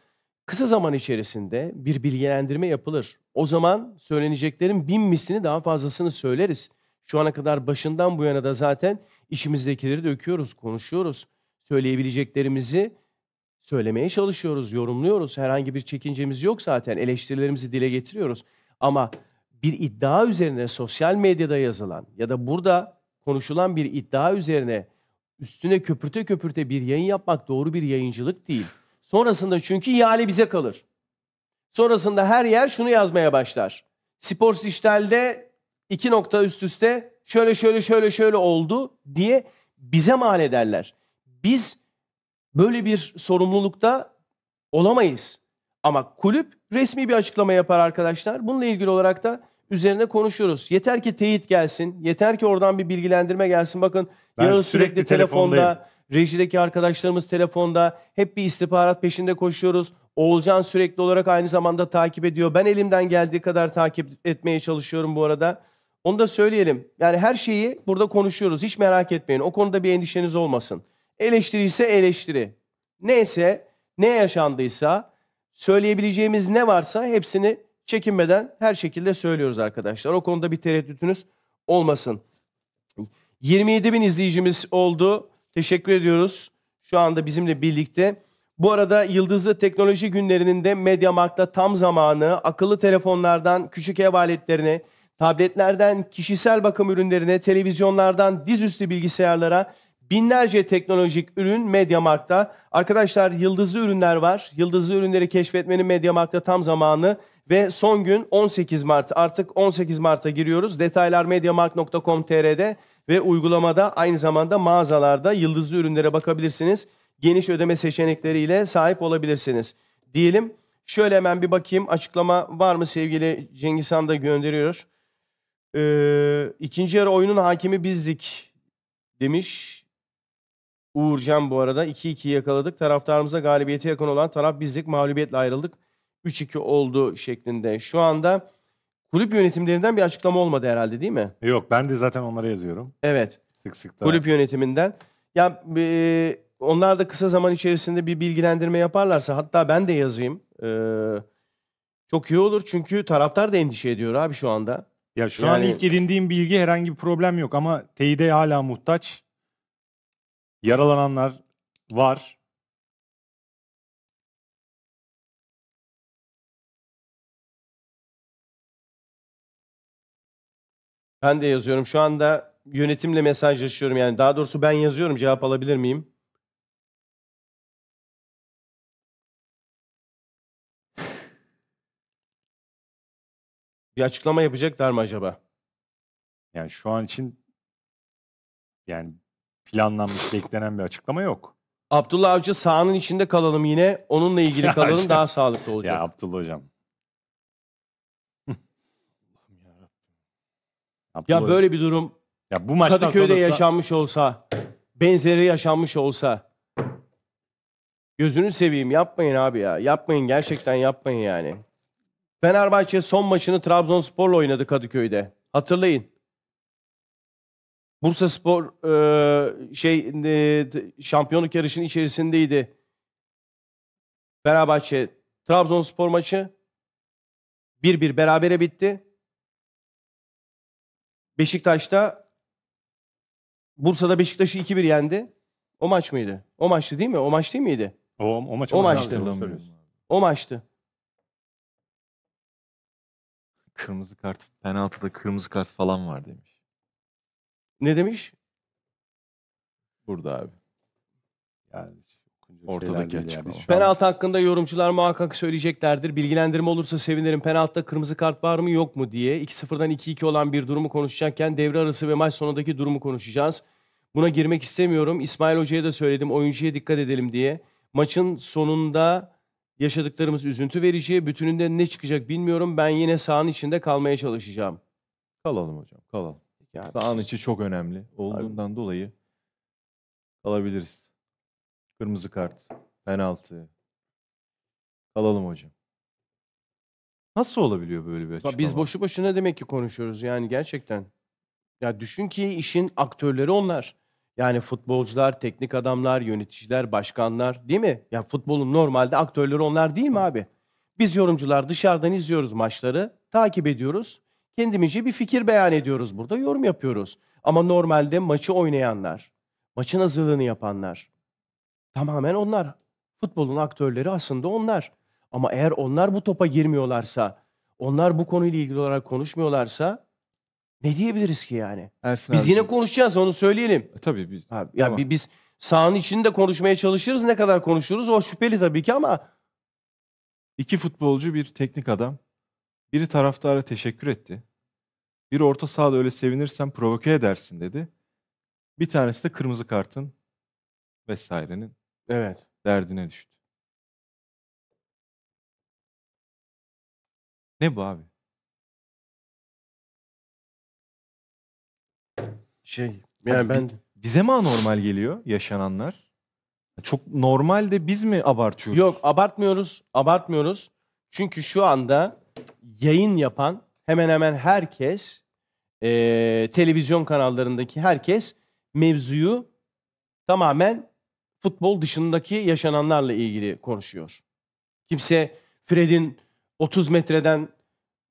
kısa zaman içerisinde bir bilgilendirme yapılır. O zaman söyleneceklerin bin mislini daha fazlasını söyleriz. Şu ana kadar başından bu yana da zaten işimizdekileri döküyoruz, konuşuyoruz. Söyleyebileceklerimizi söylemeye çalışıyoruz, yorumluyoruz. Herhangi bir çekincemiz yok zaten. Eleştirilerimizi dile getiriyoruz. Ama bir iddia üzerine sosyal medyada yazılan ya da burada konuşulan bir iddia üzerine üstüne köpürte köpürte bir yayın yapmak doğru bir yayıncılık değil. Sonrasında çünkü ihale bize kalır. Sonrasında her yer şunu yazmaya başlar. Spor Dijital'de iki nokta üst üste şöyle şöyle şöyle şöyle oldu diye bize mal ederler. Biz böyle bir sorumlulukta olamayız. Ama kulüp resmi bir açıklama yapar arkadaşlar. Bununla ilgili olarak da üzerine konuşuyoruz. Yeter ki teyit gelsin, yeter ki oradan bir bilgilendirme gelsin. Bakın yarın sürekli, sürekli telefonda, rejideki arkadaşlarımız telefonda, hep bir istihbarat peşinde koşuyoruz. Oğulcan sürekli olarak aynı zamanda takip ediyor. Ben elimden geldiği kadar takip etmeye çalışıyorum bu arada. Onu da söyleyelim. Yani her şeyi burada konuşuyoruz. Hiç merak etmeyin. O konuda bir endişeniz olmasın. Eleştiri ise eleştiri. Neyse, ne yaşandıysa, söyleyebileceğimiz ne varsa hepsini çekinmeden her şekilde söylüyoruz arkadaşlar. O konuda bir tereddütünüz olmasın. 27 bin izleyicimiz oldu. Teşekkür ediyoruz. Şu anda bizimle birlikte. Bu arada Yıldızlı Teknoloji Günlerinin de MediaMarkt'ta tam zamanı akıllı telefonlardan küçük ev aletlerine, tabletlerden kişisel bakım ürünlerine, televizyonlardan dizüstü bilgisayarlara binlerce teknolojik ürün MediaMarkt'ta. Arkadaşlar yıldızlı ürünler var. Yıldızlı ürünleri keşfetmenin MediaMarkt'ta tam zamanı. Ve son gün 18 Mart. Artık 18 Mart'a giriyoruz. Detaylar mediamark.com.tr'de ve uygulamada aynı zamanda mağazalarda yıldızlı ürünlere bakabilirsiniz. Geniş ödeme seçenekleriyle sahip olabilirsiniz. Diyelim şöyle hemen bir bakayım açıklama var mı sevgili Cengiz Han da gönderiyor. Ee, ikinci yarı oyunun hakimi bizdik demiş Uğurcan bu arada. 2-2'yi yakaladık. Taraftarımıza galibiyete yakın olan taraf bizdik. Mağlubiyetle ayrıldık. 3-2 oldu şeklinde. Şu anda kulüp yönetimlerinden bir açıklama olmadı herhalde değil mi? Yok ben de zaten onlara yazıyorum. Evet. Sık sık da. Kulüp yönetiminden. Ya e, onlar da kısa zaman içerisinde bir bilgilendirme yaparlarsa hatta ben de yazayım. E, çok iyi olur çünkü taraftar da endişe ediyor abi şu anda. Ya şu yani... an ilk edindiğim bilgi herhangi bir problem yok ama teyide hala muhtaç. Yaralananlar var. Ben de yazıyorum. Şu anda yönetimle mesajlaşıyorum. Yani daha doğrusu ben yazıyorum. Cevap alabilir miyim? Bir açıklama yapacaklar mı acaba? Yani şu an için yani planlanmış, beklenen bir açıklama yok. Abdullah Avcı sahanın içinde kalalım yine. Onunla ilgili [LAUGHS] kalalım daha sağlıklı olacak. Ya Abdullah hocam Abdullah ya böyle bir durum ya bu maçtan Kadıköy'de sonrası... yaşanmış olsa, benzeri yaşanmış olsa gözünü seveyim yapmayın abi ya. Yapmayın gerçekten yapmayın yani. Fenerbahçe son maçını Trabzonspor'la oynadı Kadıköy'de. Hatırlayın. Bursa Spor e, şey e, şampiyonluk yarışının içerisindeydi. Fenerbahçe Trabzonspor maçı 1-1 berabere bitti. Beşiktaş'ta Bursa'da Beşiktaş'ı 2-1 yendi. O maç mıydı? O maçtı değil mi? O maç değil miydi? O, o maçı O maçtı. O maçtı. Kırmızı kart, penaltıda kırmızı kart falan var demiş. Ne demiş? Burada abi. Yani Ortadaki açık. penaltı hakkında yorumcular muhakkak söyleyeceklerdir. Bilgilendirme olursa sevinirim. Penaltıda kırmızı kart var mı yok mu diye. 2-0'dan 2-2 olan bir durumu konuşacakken devre arası ve maç sonundaki durumu konuşacağız. Buna girmek istemiyorum. İsmail Hoca'ya da söyledim oyuncuya dikkat edelim diye. Maçın sonunda yaşadıklarımız üzüntü verici. Bütününde ne çıkacak bilmiyorum. Ben yine sahanın içinde kalmaya çalışacağım. Kalalım hocam kalalım. Yani sahanın içi çok önemli. Olduğundan Abi. dolayı kalabiliriz. Kırmızı kart, penaltı. Kalalım hocam. Nasıl olabiliyor böyle bir açıklama? Biz boşu boşuna demek ki konuşuyoruz yani gerçekten. Ya düşün ki işin aktörleri onlar. Yani futbolcular, teknik adamlar, yöneticiler, başkanlar değil mi? Ya futbolun normalde aktörleri onlar değil mi abi? Biz yorumcular dışarıdan izliyoruz maçları, takip ediyoruz. Kendimizce bir fikir beyan ediyoruz burada, yorum yapıyoruz. Ama normalde maçı oynayanlar, maçın hazırlığını yapanlar, Tamamen onlar. Futbolun aktörleri aslında onlar. Ama eğer onlar bu topa girmiyorlarsa, onlar bu konuyla ilgili olarak konuşmuyorlarsa ne diyebiliriz ki yani? Ersin biz abi. yine konuşacağız onu söyleyelim. E, tabii biz. Ha, ya tamam. biz sahanın içinde konuşmaya çalışırız. Ne kadar konuşuruz o şüpheli tabii ki ama iki futbolcu, bir teknik adam. Biri taraftara teşekkür etti. Bir orta sahada öyle sevinirsen provoke edersin dedi. Bir tanesi de kırmızı kartın vesairenin Evet. Derdine düştü. Ne bu abi? Şey hani yani Hani ben bize mi anormal geliyor yaşananlar? Çok normalde biz mi abartıyoruz? yok abartmıyoruz. Abartmıyoruz. Çünkü şu anda yayın yapan hemen hemen herkes eee, televizyon kanallarındaki herkes mevzuyu tamamen futbol dışındaki yaşananlarla ilgili konuşuyor. Kimse Fred'in 30 metreden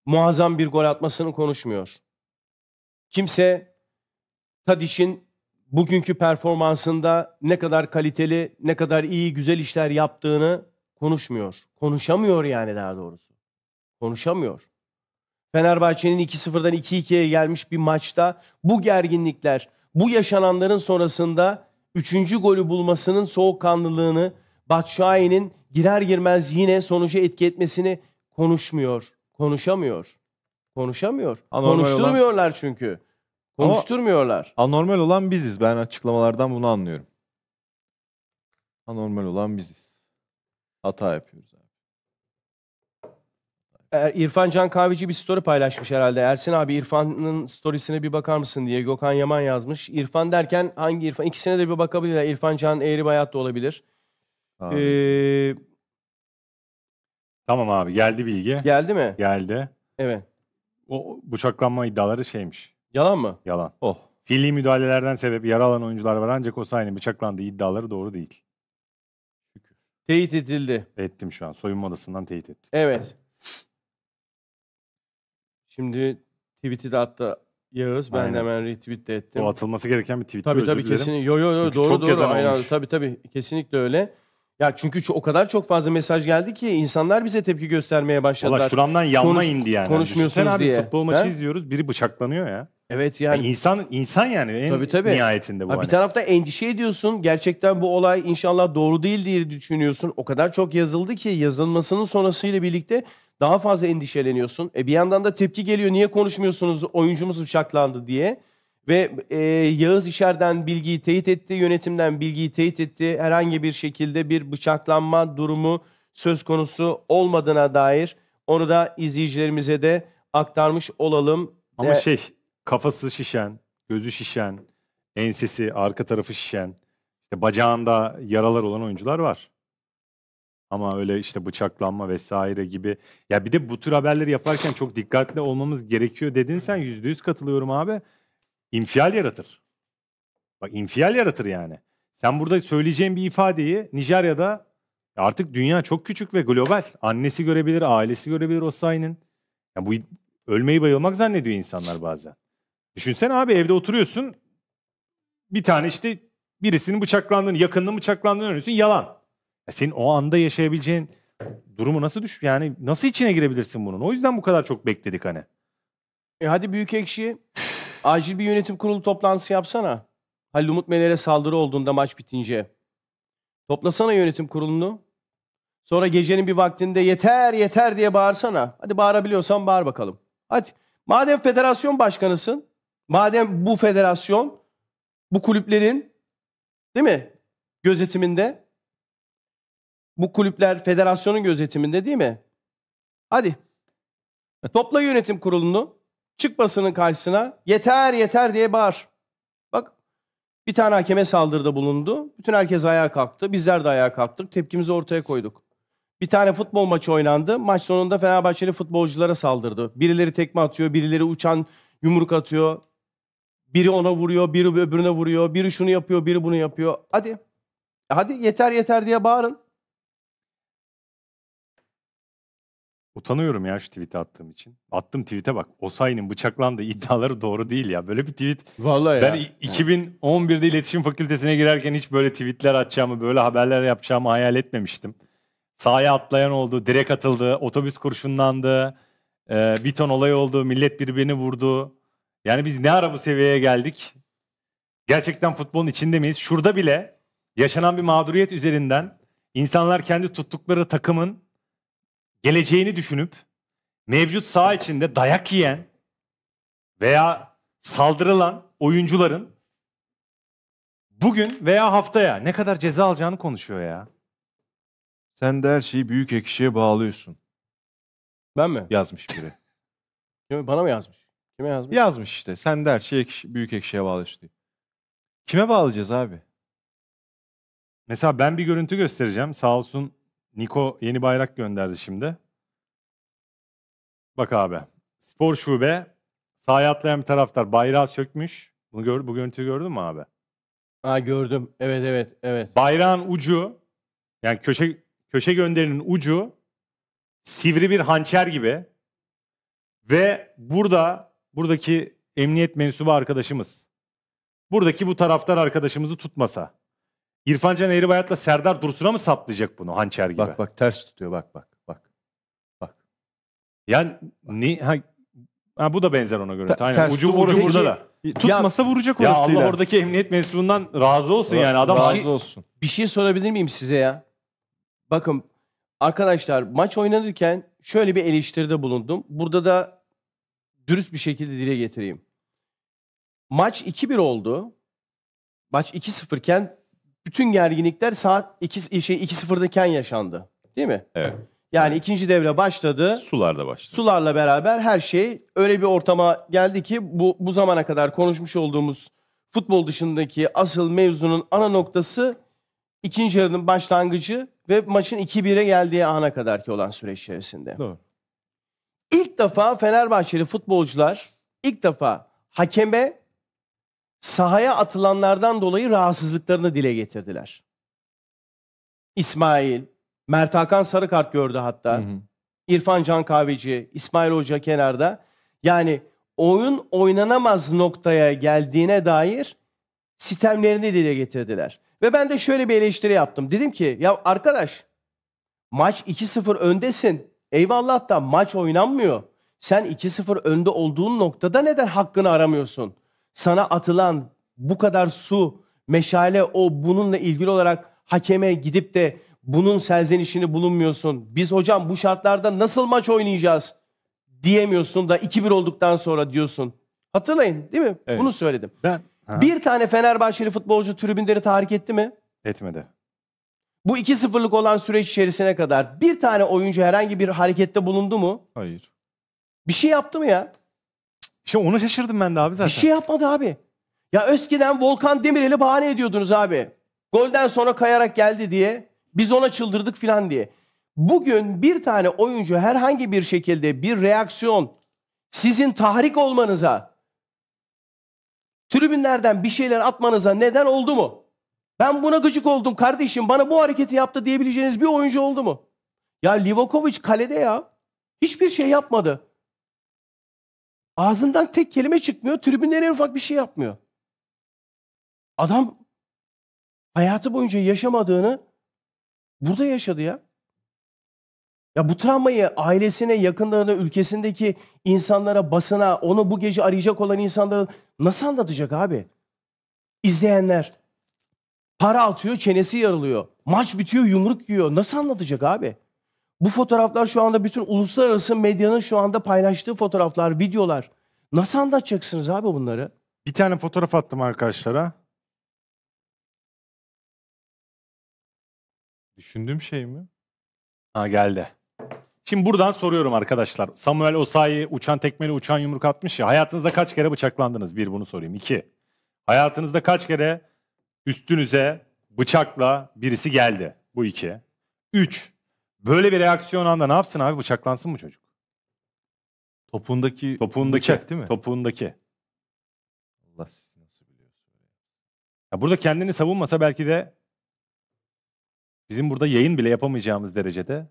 muazzam bir gol atmasını konuşmuyor. Kimse Tadic'in bugünkü performansında ne kadar kaliteli, ne kadar iyi, güzel işler yaptığını konuşmuyor. Konuşamıyor yani daha doğrusu. Konuşamıyor. Fenerbahçe'nin 2-0'dan 2-2'ye gelmiş bir maçta bu gerginlikler, bu yaşananların sonrasında Üçüncü golü bulmasının soğukkanlılığını, Batşahin'in girer girmez yine sonucu etki etmesini konuşmuyor. Konuşamıyor. Konuşamıyor. Anormal Konuşturmuyorlar olan... çünkü. Konuşturmuyorlar. Ama anormal olan biziz. Ben açıklamalardan bunu anlıyorum. Anormal olan biziz. Hata yapıyoruz. İrfan Can Kahveci bir story paylaşmış herhalde. Ersin abi İrfan'ın storiesine bir bakar mısın diye Gökhan Yaman yazmış. İrfan derken hangi İrfan? İkisine de bir bakabilirler. İrfan Can Eğri Bayat da olabilir. Abi. Ee, tamam abi geldi bilgi. Geldi mi? Geldi. Evet. O bıçaklanma iddiaları şeymiş. Yalan mı? Yalan. Oh. Fiili müdahalelerden sebep yaralanan oyuncular var ancak o sayının bıçaklandığı iddiaları doğru değil. Teyit edildi. Ettim şu an. Soyunma odasından teyit ettim. Evet. Şimdi tweet'i de attı Yağız. Ben de Aynen. hemen retweet de ettim. O atılması gereken bir tweetti tabii özür tabii dilerim. kesin. Yo yo yo Çünkü doğru çok doğru. yazan Aynen olmuş. tabii tabii kesinlikle öyle. Ya çünkü o kadar çok fazla mesaj geldi ki insanlar bize tepki göstermeye başladılar. Valla şuramdan yanma indi yani. konuşmuyorsunuz Sen abi diye. futbol maçı He? izliyoruz biri bıçaklanıyor ya. Evet yani. Yani insan insan yani en Tabii, tabii. nihayetinde bu Ha, hani. bir tarafta endişe ediyorsun. Gerçekten bu olay inşallah doğru değil diye düşünüyorsun. O kadar çok yazıldı ki yazılmasının sonrasıyla birlikte daha fazla endişeleniyorsun. E bir yandan da tepki geliyor. Niye konuşmuyorsunuz? Oyuncumuz bıçaklandı diye. Ve e, Yağız içeriden bilgiyi teyit etti, yönetimden bilgiyi teyit etti. Herhangi bir şekilde bir bıçaklanma durumu söz konusu olmadığına dair onu da izleyicilerimize de aktarmış olalım. Ama ee, şey kafası şişen, gözü şişen, ensesi, arka tarafı şişen, işte bacağında yaralar olan oyuncular var. Ama öyle işte bıçaklanma vesaire gibi. Ya bir de bu tür haberleri yaparken çok dikkatli olmamız gerekiyor dedin sen yüzde yüz katılıyorum abi. İnfial yaratır. Bak infial yaratır yani. Sen burada söyleyeceğin bir ifadeyi Nijerya'da artık dünya çok küçük ve global. Annesi görebilir, ailesi görebilir o sayının. Ya bu ölmeyi bayılmak zannediyor insanlar bazen. Düşünsene abi evde oturuyorsun. Bir tane işte birisinin bıçaklandığını, yakınının bıçaklandığını öğreniyorsun. Yalan. E, senin o anda yaşayabileceğin durumu nasıl düş? Yani nasıl içine girebilirsin bunun? O yüzden bu kadar çok bekledik hani. E hadi büyük ekşi acil bir yönetim kurulu toplantısı yapsana. Halil Umut Meler'e saldırı olduğunda maç bitince. Toplasana yönetim kurulunu. Sonra gecenin bir vaktinde yeter yeter diye bağırsana. Hadi bağırabiliyorsan bağır bakalım. Hadi. Madem federasyon başkanısın, madem bu federasyon bu kulüplerin değil mi gözetiminde bu kulüpler federasyonun gözetiminde değil mi? Hadi. [LAUGHS] Topla yönetim kurulunu. Çık basının karşısına. Yeter yeter diye bağır. Bak bir tane hakeme saldırıda bulundu. Bütün herkes ayağa kalktı. Bizler de ayağa kalktık. Tepkimizi ortaya koyduk. Bir tane futbol maçı oynandı. Maç sonunda Fenerbahçeli futbolculara saldırdı. Birileri tekme atıyor, birileri uçan yumruk atıyor. Biri ona vuruyor, biri öbürüne vuruyor. Biri şunu yapıyor, biri bunu yapıyor. Hadi. Hadi yeter yeter diye bağırın. Utanıyorum ya şu tweet'i attığım için. Attım tweet'e bak. Osayi'nin bıçaklandığı [LAUGHS] iddiaları doğru değil ya. Böyle bir tweet. Vallahi ben ya. Ben 2011'de iletişim fakültesine girerken hiç böyle tweet'ler atacağımı, böyle haberler yapacağımı hayal etmemiştim. Sahaya atlayan oldu, direkt atıldı, otobüs kurşunlandı, e, bir ton olay oldu, millet birbirini vurdu. Yani biz ne ara bu seviyeye geldik? Gerçekten futbolun içinde miyiz? Şurada bile yaşanan bir mağduriyet üzerinden insanlar kendi tuttukları takımın geleceğini düşünüp mevcut saha içinde dayak yiyen veya saldırılan oyuncuların bugün veya haftaya ne kadar ceza alacağını konuşuyor ya. Sen de her şeyi büyük ekşiye bağlıyorsun. Ben mi? Yazmış biri. [LAUGHS] Kime, bana mı yazmış? Kime yazmış? Yazmış işte. Sen de her şeyi ekşi, büyük ekşiye bağlıyorsun diye. Kime bağlayacağız abi? Mesela ben bir görüntü göstereceğim. Sağ olsun Niko yeni bayrak gönderdi şimdi. Bak abi. Spor şube sahaya atlayan bir taraftar bayrağı sökmüş. Bunu gör, bu görüntüyü gördün mü abi? Ha gördüm. Evet evet evet. Bayrağın ucu yani köşe köşe gönderinin ucu sivri bir hançer gibi ve burada buradaki emniyet mensubu arkadaşımız buradaki bu taraftar arkadaşımızı tutmasa İrfan Can Eğribayat'la Serdar Dursun'a mı saplayacak bunu hançer gibi? Bak bak ters tutuyor bak bak bak. Bak. Yani ni ha, ha bu da benzer ona göre. Ta, Aynen. Ucu orası burada da. Tutmasa ya, vuracak orasıyla. Ya Allah oradaki emniyet mensubundan razı olsun Ra yani adam razı şey, olsun. Bir şey sorabilir miyim size ya? Bakın arkadaşlar maç oynanırken şöyle bir eleştiride bulundum. Burada da dürüst bir şekilde dile getireyim. Maç 2-1 oldu. Maç 2-0 iken bütün gerginlikler saat 2 şey 2 yaşandı. Değil mi? Evet. Yani ikinci devre başladı. Sular da başladı. Sularla beraber her şey öyle bir ortama geldi ki bu bu zamana kadar konuşmuş olduğumuz futbol dışındaki asıl mevzunun ana noktası ikinci yarının başlangıcı ve maçın 2-1'e geldiği ana kadarki olan süreç içerisinde. Doğru. İlk defa Fenerbahçeli futbolcular ilk defa hakeme sahaya atılanlardan dolayı rahatsızlıklarını dile getirdiler. İsmail, Mert Hakan sarı gördü hatta. Hı hı. İrfan Can Kahveci, İsmail Hoca kenarda. Yani oyun oynanamaz noktaya geldiğine dair sistemlerini dile getirdiler. Ve ben de şöyle bir eleştiri yaptım. Dedim ki ya arkadaş maç 2-0 öndesin. Eyvallah da maç oynanmıyor. Sen 2-0 önde olduğun noktada neden hakkını aramıyorsun? sana atılan bu kadar su, meşale o bununla ilgili olarak hakeme gidip de bunun selzenişini bulunmuyorsun. Biz hocam bu şartlarda nasıl maç oynayacağız diyemiyorsun da 2-1 olduktan sonra diyorsun. Hatırlayın değil mi? Evet. Bunu söyledim. Ben Bir tane Fenerbahçeli futbolcu tribünleri tahrik etti mi? Etmedi. Bu 2-0'lık olan süreç içerisine kadar bir tane oyuncu herhangi bir harekette bulundu mu? Hayır. Bir şey yaptı mı ya? İşte onu şaşırdım ben de abi zaten. Bir şey yapmadı abi. Ya eskiden Volkan Demirel'i bahane ediyordunuz abi. Golden sonra kayarak geldi diye. Biz ona çıldırdık filan diye. Bugün bir tane oyuncu herhangi bir şekilde bir reaksiyon sizin tahrik olmanıza tribünlerden bir şeyler atmanıza neden oldu mu? Ben buna gıcık oldum kardeşim bana bu hareketi yaptı diyebileceğiniz bir oyuncu oldu mu? Ya Livakovic kalede ya. Hiçbir şey yapmadı. Ağzından tek kelime çıkmıyor. Tribünlere en ufak bir şey yapmıyor. Adam hayatı boyunca yaşamadığını burada yaşadı ya. Ya bu travmayı ailesine, yakınlarına, ülkesindeki insanlara, basına, onu bu gece arayacak olan insanlara nasıl anlatacak abi? İzleyenler para atıyor, çenesi yarılıyor. Maç bitiyor, yumruk yiyor. Nasıl anlatacak abi? Bu fotoğraflar şu anda bütün uluslararası medyanın şu anda paylaştığı fotoğraflar, videolar. Nasıl anlatacaksınız abi bunları? Bir tane fotoğraf attım arkadaşlara. Düşündüğüm şey mi? Ha geldi. Şimdi buradan soruyorum arkadaşlar. Samuel Osayi uçan tekmeyle uçan yumruk atmış ya. Hayatınızda kaç kere bıçaklandınız? Bir bunu sorayım. İki. Hayatınızda kaç kere üstünüze bıçakla birisi geldi? Bu iki. Üç. Böyle bir reaksiyon anda ne yapsın abi? Bıçaklansın mı çocuk? Topundaki, topundaki bıçak değil mi? Topundaki. Allah siz nasıl biliyorsunuz? Ya burada kendini savunmasa belki de bizim burada yayın bile yapamayacağımız derecede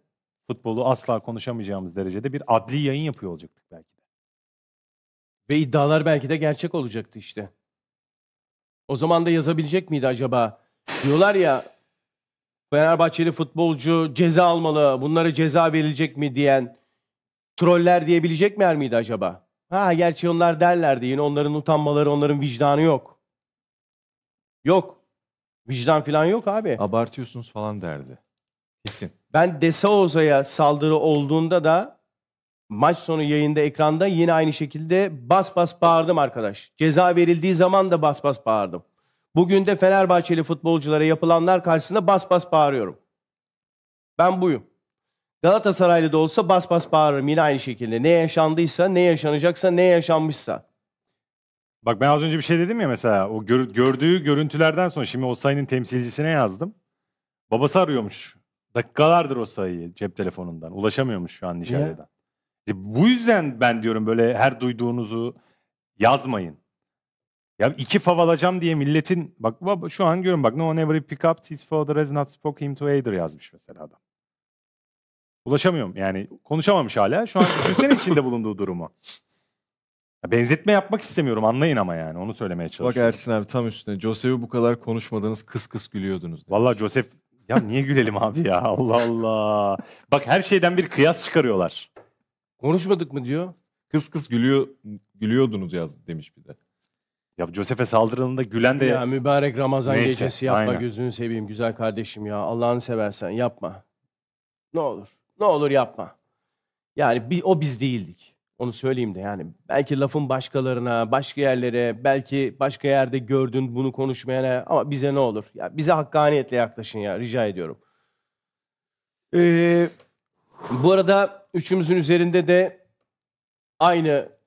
futbolu asla konuşamayacağımız derecede bir adli yayın yapıyor olacaktık belki de. Ve iddialar belki de gerçek olacaktı işte. O zaman da yazabilecek miydi acaba? Diyorlar ya Fenerbahçeli futbolcu ceza almalı, bunlara ceza verilecek mi diyen troller diyebilecek mi miydi acaba? Ha gerçi onlar derlerdi yine onların utanmaları, onların vicdanı yok. Yok. Vicdan falan yok abi. Abartıyorsunuz falan derdi. Kesin. Ben Desaoza'ya saldırı olduğunda da maç sonu yayında ekranda yine aynı şekilde bas bas bağırdım arkadaş. Ceza verildiği zaman da bas bas bağırdım. Bugün de Fenerbahçeli futbolculara yapılanlar karşısında bas bas bağırıyorum. Ben buyum. Galatasaraylı da olsa bas bas bağırırım yine aynı şekilde. Ne yaşandıysa, ne yaşanacaksa, ne yaşanmışsa. Bak ben az önce bir şey dedim ya mesela o gör, gördüğü görüntülerden sonra şimdi o sayının temsilcisine yazdım. Babası arıyormuş. Dakikalardır o sayıyı cep telefonundan. Ulaşamıyormuş şu an Nijerya'dan. E bu yüzden ben diyorum böyle her duyduğunuzu yazmayın. Ya iki fav alacağım diye milletin bak, bak şu an görün bak no one ever pick up his father has not spoke him to either yazmış mesela adam. Ulaşamıyorum yani konuşamamış hala. Şu an düşünsene içinde bulunduğu durumu. benzetme yapmak istemiyorum anlayın ama yani onu söylemeye çalışıyorum. Bak Ersin abi tam üstüne. Joseph'i bu kadar konuşmadığınız kıs kıs gülüyordunuz. diye. Vallahi Joseph ya niye gülelim abi ya Allah Allah. Bak her şeyden bir kıyas çıkarıyorlar. Konuşmadık mı diyor. Kıs kıs gülüyor, gülüyordunuz yaz demiş bir de. Ya Joseph'e saldırıldığında gülen de... Ya mübarek Ramazan Neyse, gecesi yapma aynen. gözünü seveyim güzel kardeşim ya. Allah'ını seversen yapma. Ne olur. Ne olur yapma. Yani bir, o biz değildik. Onu söyleyeyim de yani. Belki lafın başkalarına, başka yerlere, belki başka yerde gördün bunu konuşmayana ama bize ne olur. Ya bize hakkaniyetle yaklaşın ya rica ediyorum. Ee, bu arada üçümüzün üzerinde de aynı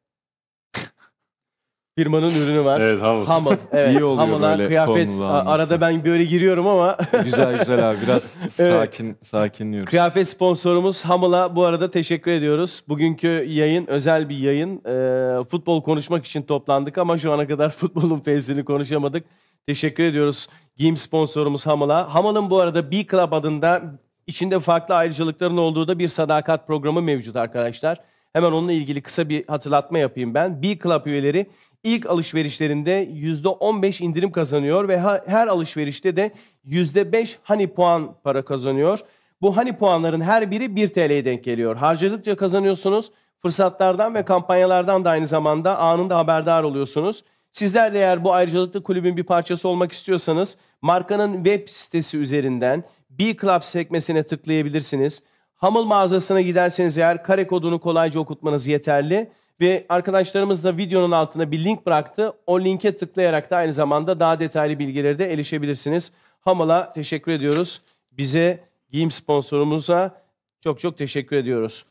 firmanın ürünü var. Evet Hummel. Hummel. [LAUGHS] Evet. İyi oluyor Hummel'a böyle kıyafet arada ben böyle giriyorum ama [LAUGHS] Güzel güzel abi biraz sakin sakinliyoruz. kıyafet sponsorumuz Hummel'a bu arada teşekkür ediyoruz. Bugünkü yayın özel bir yayın. Ee, futbol konuşmak için toplandık ama şu ana kadar [LAUGHS] futbolun feyzini konuşamadık. Teşekkür ediyoruz giyim sponsorumuz Hummel'a. Hummel'ın bu arada B Club adında içinde farklı ayrıcalıkların olduğu da bir sadakat programı mevcut arkadaşlar. Hemen onunla ilgili kısa bir hatırlatma yapayım ben. B Club üyeleri ilk alışverişlerinde %15 indirim kazanıyor ve her alışverişte de %5 hani puan para kazanıyor. Bu hani puanların her biri 1 TL'ye denk geliyor. Harcadıkça kazanıyorsunuz. Fırsatlardan ve kampanyalardan da aynı zamanda anında haberdar oluyorsunuz. Sizler de eğer bu ayrıcalıklı kulübün bir parçası olmak istiyorsanız markanın web sitesi üzerinden bir Club sekmesine tıklayabilirsiniz. Hamıl mağazasına giderseniz eğer kare kodunu kolayca okutmanız yeterli. Ve arkadaşlarımız da videonun altına bir link bıraktı. O linke tıklayarak da aynı zamanda daha detaylı bilgileri de erişebilirsiniz. Hamal'a teşekkür ediyoruz. Bize, giyim sponsorumuza çok çok teşekkür ediyoruz.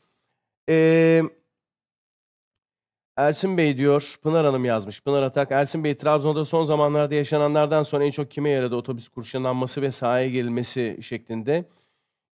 Ee, Ersin Bey diyor, Pınar Hanım yazmış. Pınar Atak, Ersin Bey Trabzon'da son zamanlarda yaşananlardan sonra en çok kime yaradı otobüs kurşunlanması ve sahaya gelmesi şeklinde.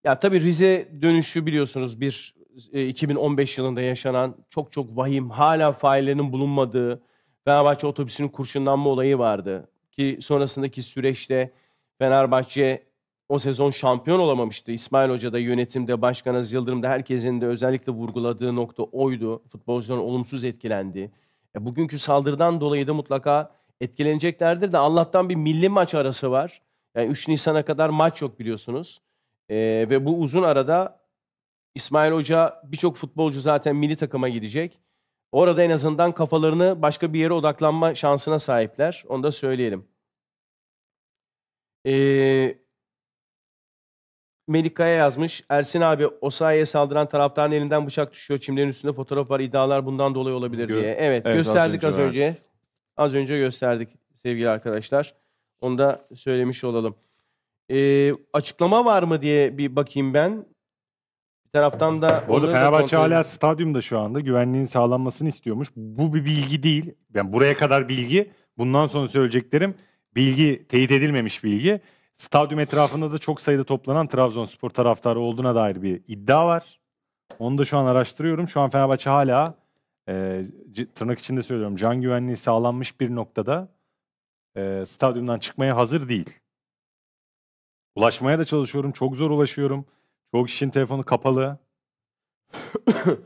Ya tabii Rize dönüşü biliyorsunuz bir 2015 e, yılında yaşanan çok çok vahim, hala faillerinin bulunmadığı Fenerbahçe otobüsünün kurşunlanma olayı vardı. Ki sonrasındaki süreçte Fenerbahçe o sezon şampiyon olamamıştı. İsmail Hoca da yönetimde, Başkan Aziz Yıldırım da herkesin de özellikle vurguladığı nokta oydu. Futbolcuların olumsuz etkilendi. E, bugünkü saldırıdan dolayı da mutlaka etkileneceklerdir de Allah'tan bir milli maç arası var. Yani 3 Nisan'a kadar maç yok biliyorsunuz. E, ve bu uzun arada İsmail Hoca birçok futbolcu zaten milli takıma gidecek. Orada en azından kafalarını başka bir yere odaklanma şansına sahipler. Onu da söyleyelim. Ee, Melikaya yazmış. Ersin abi Osayi'ye saldıran taraftan elinden bıçak düşüyor. Çimlerin üstünde fotoğraf var. İddialar bundan dolayı olabilir Gö- diye. Evet, evet gösterdik az önce. Az önce. Evet. az önce gösterdik sevgili arkadaşlar. Onu da söylemiş olalım. Ee, açıklama var mı diye bir bakayım ben. Bir taraftan da... Bu arada Fenerbahçe kontrol... hala stadyumda şu anda. Güvenliğin sağlanmasını istiyormuş. Bu bir bilgi değil. Yani buraya kadar bilgi. Bundan sonra söyleyeceklerim bilgi, teyit edilmemiş bilgi. Stadyum etrafında da çok sayıda toplanan Trabzonspor taraftarı olduğuna dair bir iddia var. Onu da şu an araştırıyorum. Şu an Fenerbahçe hala e, tırnak içinde söylüyorum can güvenliği sağlanmış bir noktada e, stadyumdan çıkmaya hazır değil. Ulaşmaya da çalışıyorum. Çok zor ulaşıyorum. Çoğu kişinin telefonu kapalı. [COUGHS]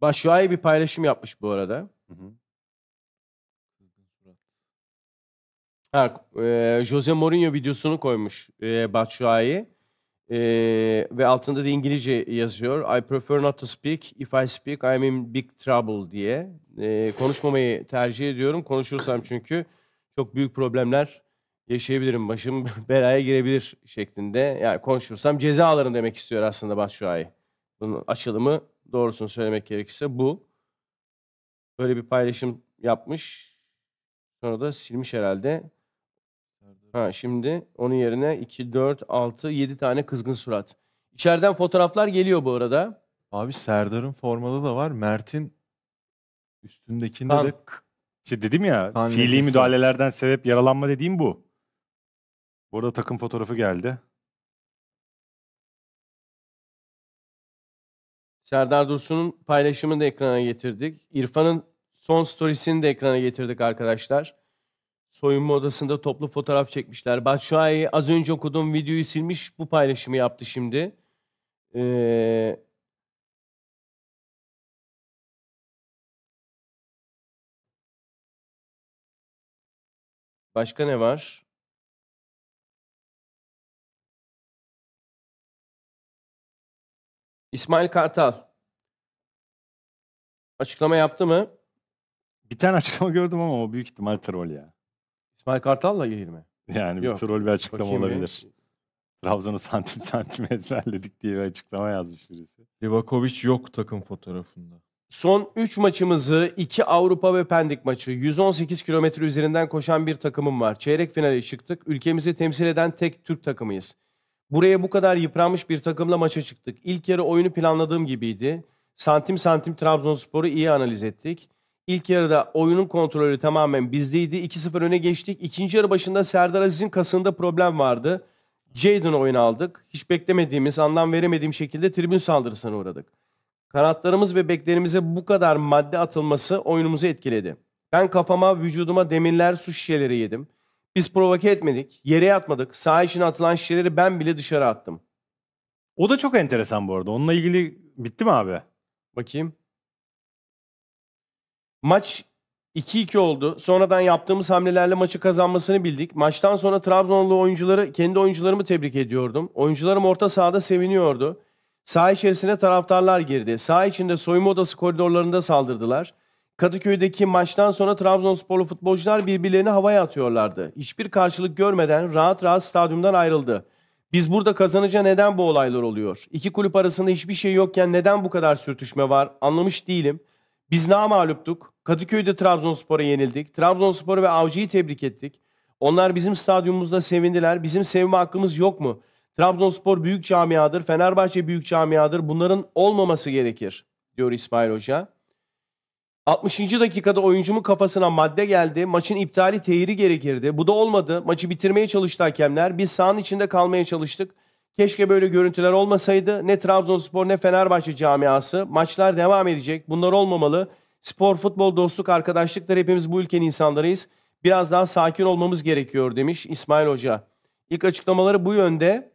Başuay bir paylaşım yapmış bu arada. Hı hı. Ha, e, Jose Mourinho videosunu koymuş e, Batshuayi. E, ve altında da İngilizce yazıyor. I prefer not to speak. If I speak I'm in big trouble diye. E, konuşmamayı tercih ediyorum. Konuşursam çünkü çok büyük problemler yaşayabilirim. Başım [LAUGHS] belaya girebilir şeklinde. Yani konuşursam ceza alırım demek istiyor aslında Batshuayi. Bunun açılımı doğrusunu söylemek gerekirse bu. Böyle bir paylaşım yapmış. Sonra da silmiş herhalde. Ha şimdi onun yerine 2, 4, 6, 7 tane kızgın surat. İçeriden fotoğraflar geliyor bu arada. Abi Serdar'ın formada da var. Mert'in üstündekinde kan. de İşte dedim ya kan fiili müdahalelerden sebep yaralanma dediğim bu. Burada takım fotoğrafı geldi. Serdar Dursun'un paylaşımını da ekrana getirdik. İrfan'ın son storiesini de ekrana getirdik arkadaşlar. Soyunma odasında toplu fotoğraf çekmişler. Batshuayi az önce okuduğum videoyu silmiş. Bu paylaşımı yaptı şimdi. Ee, başka ne var? İsmail Kartal açıklama yaptı mı? Bir tane açıklama gördüm ama o büyük ihtimal troll ya. İsmail Kartal'la ilgili mi? Yani Yok. bir troll bir açıklama Bakayım olabilir. Trabzon'u santim [LAUGHS] santim ezberledik diye bir açıklama yazmış birisi. Livakovic yok takım fotoğrafında. Son 3 maçımızı 2 Avrupa ve Pendik maçı 118 kilometre üzerinden koşan bir takımım var. Çeyrek finale çıktık. Ülkemizi temsil eden tek Türk takımıyız. Buraya bu kadar yıpranmış bir takımla maça çıktık. İlk yarı oyunu planladığım gibiydi. Santim santim Trabzonspor'u iyi analiz ettik. İlk yarıda oyunun kontrolü tamamen bizdeydi. 2-0 öne geçtik. İkinci yarı başında Serdar Aziz'in kasında problem vardı. Jaden oyun aldık. Hiç beklemediğimiz, anlam veremediğim şekilde tribün saldırısına uğradık. Kanatlarımız ve beklerimize bu kadar madde atılması oyunumuzu etkiledi. Ben kafama, vücuduma demirler, su şişeleri yedim. Biz provoke etmedik, yere yatmadık. Sağ için atılan şişeleri ben bile dışarı attım. O da çok enteresan bu arada. Onunla ilgili bitti mi abi? Bakayım. Maç 2-2 oldu. Sonradan yaptığımız hamlelerle maçı kazanmasını bildik. Maçtan sonra Trabzonlu oyuncuları, kendi oyuncularımı tebrik ediyordum. Oyuncularım orta sahada seviniyordu. Sağ içerisine taraftarlar girdi. Sağ içinde soyunma odası koridorlarında saldırdılar. Kadıköy'deki maçtan sonra Trabzonsporlu futbolcular birbirlerini havaya atıyorlardı. Hiçbir karşılık görmeden rahat rahat stadyumdan ayrıldı. Biz burada kazanınca neden bu olaylar oluyor? İki kulüp arasında hiçbir şey yokken neden bu kadar sürtüşme var? Anlamış değilim. Biz ne namaluptuk. Kadıköy'de Trabzonspor'a yenildik. Trabzonspor'u ve Avcı'yı tebrik ettik. Onlar bizim stadyumumuzda sevindiler. Bizim sevme hakkımız yok mu? Trabzonspor büyük camiadır. Fenerbahçe büyük camiadır. Bunların olmaması gerekir diyor İsmail Hoca. 60. dakikada oyuncumun kafasına madde geldi. Maçın iptali tehiri gerekirdi. Bu da olmadı. Maçı bitirmeye çalıştı hakemler. Biz sahanın içinde kalmaya çalıştık. Keşke böyle görüntüler olmasaydı. Ne Trabzonspor ne Fenerbahçe camiası. Maçlar devam edecek. Bunlar olmamalı. Spor, futbol, dostluk, arkadaşlıklar hepimiz bu ülkenin insanlarıyız. Biraz daha sakin olmamız gerekiyor demiş İsmail Hoca. İlk açıklamaları bu yönde.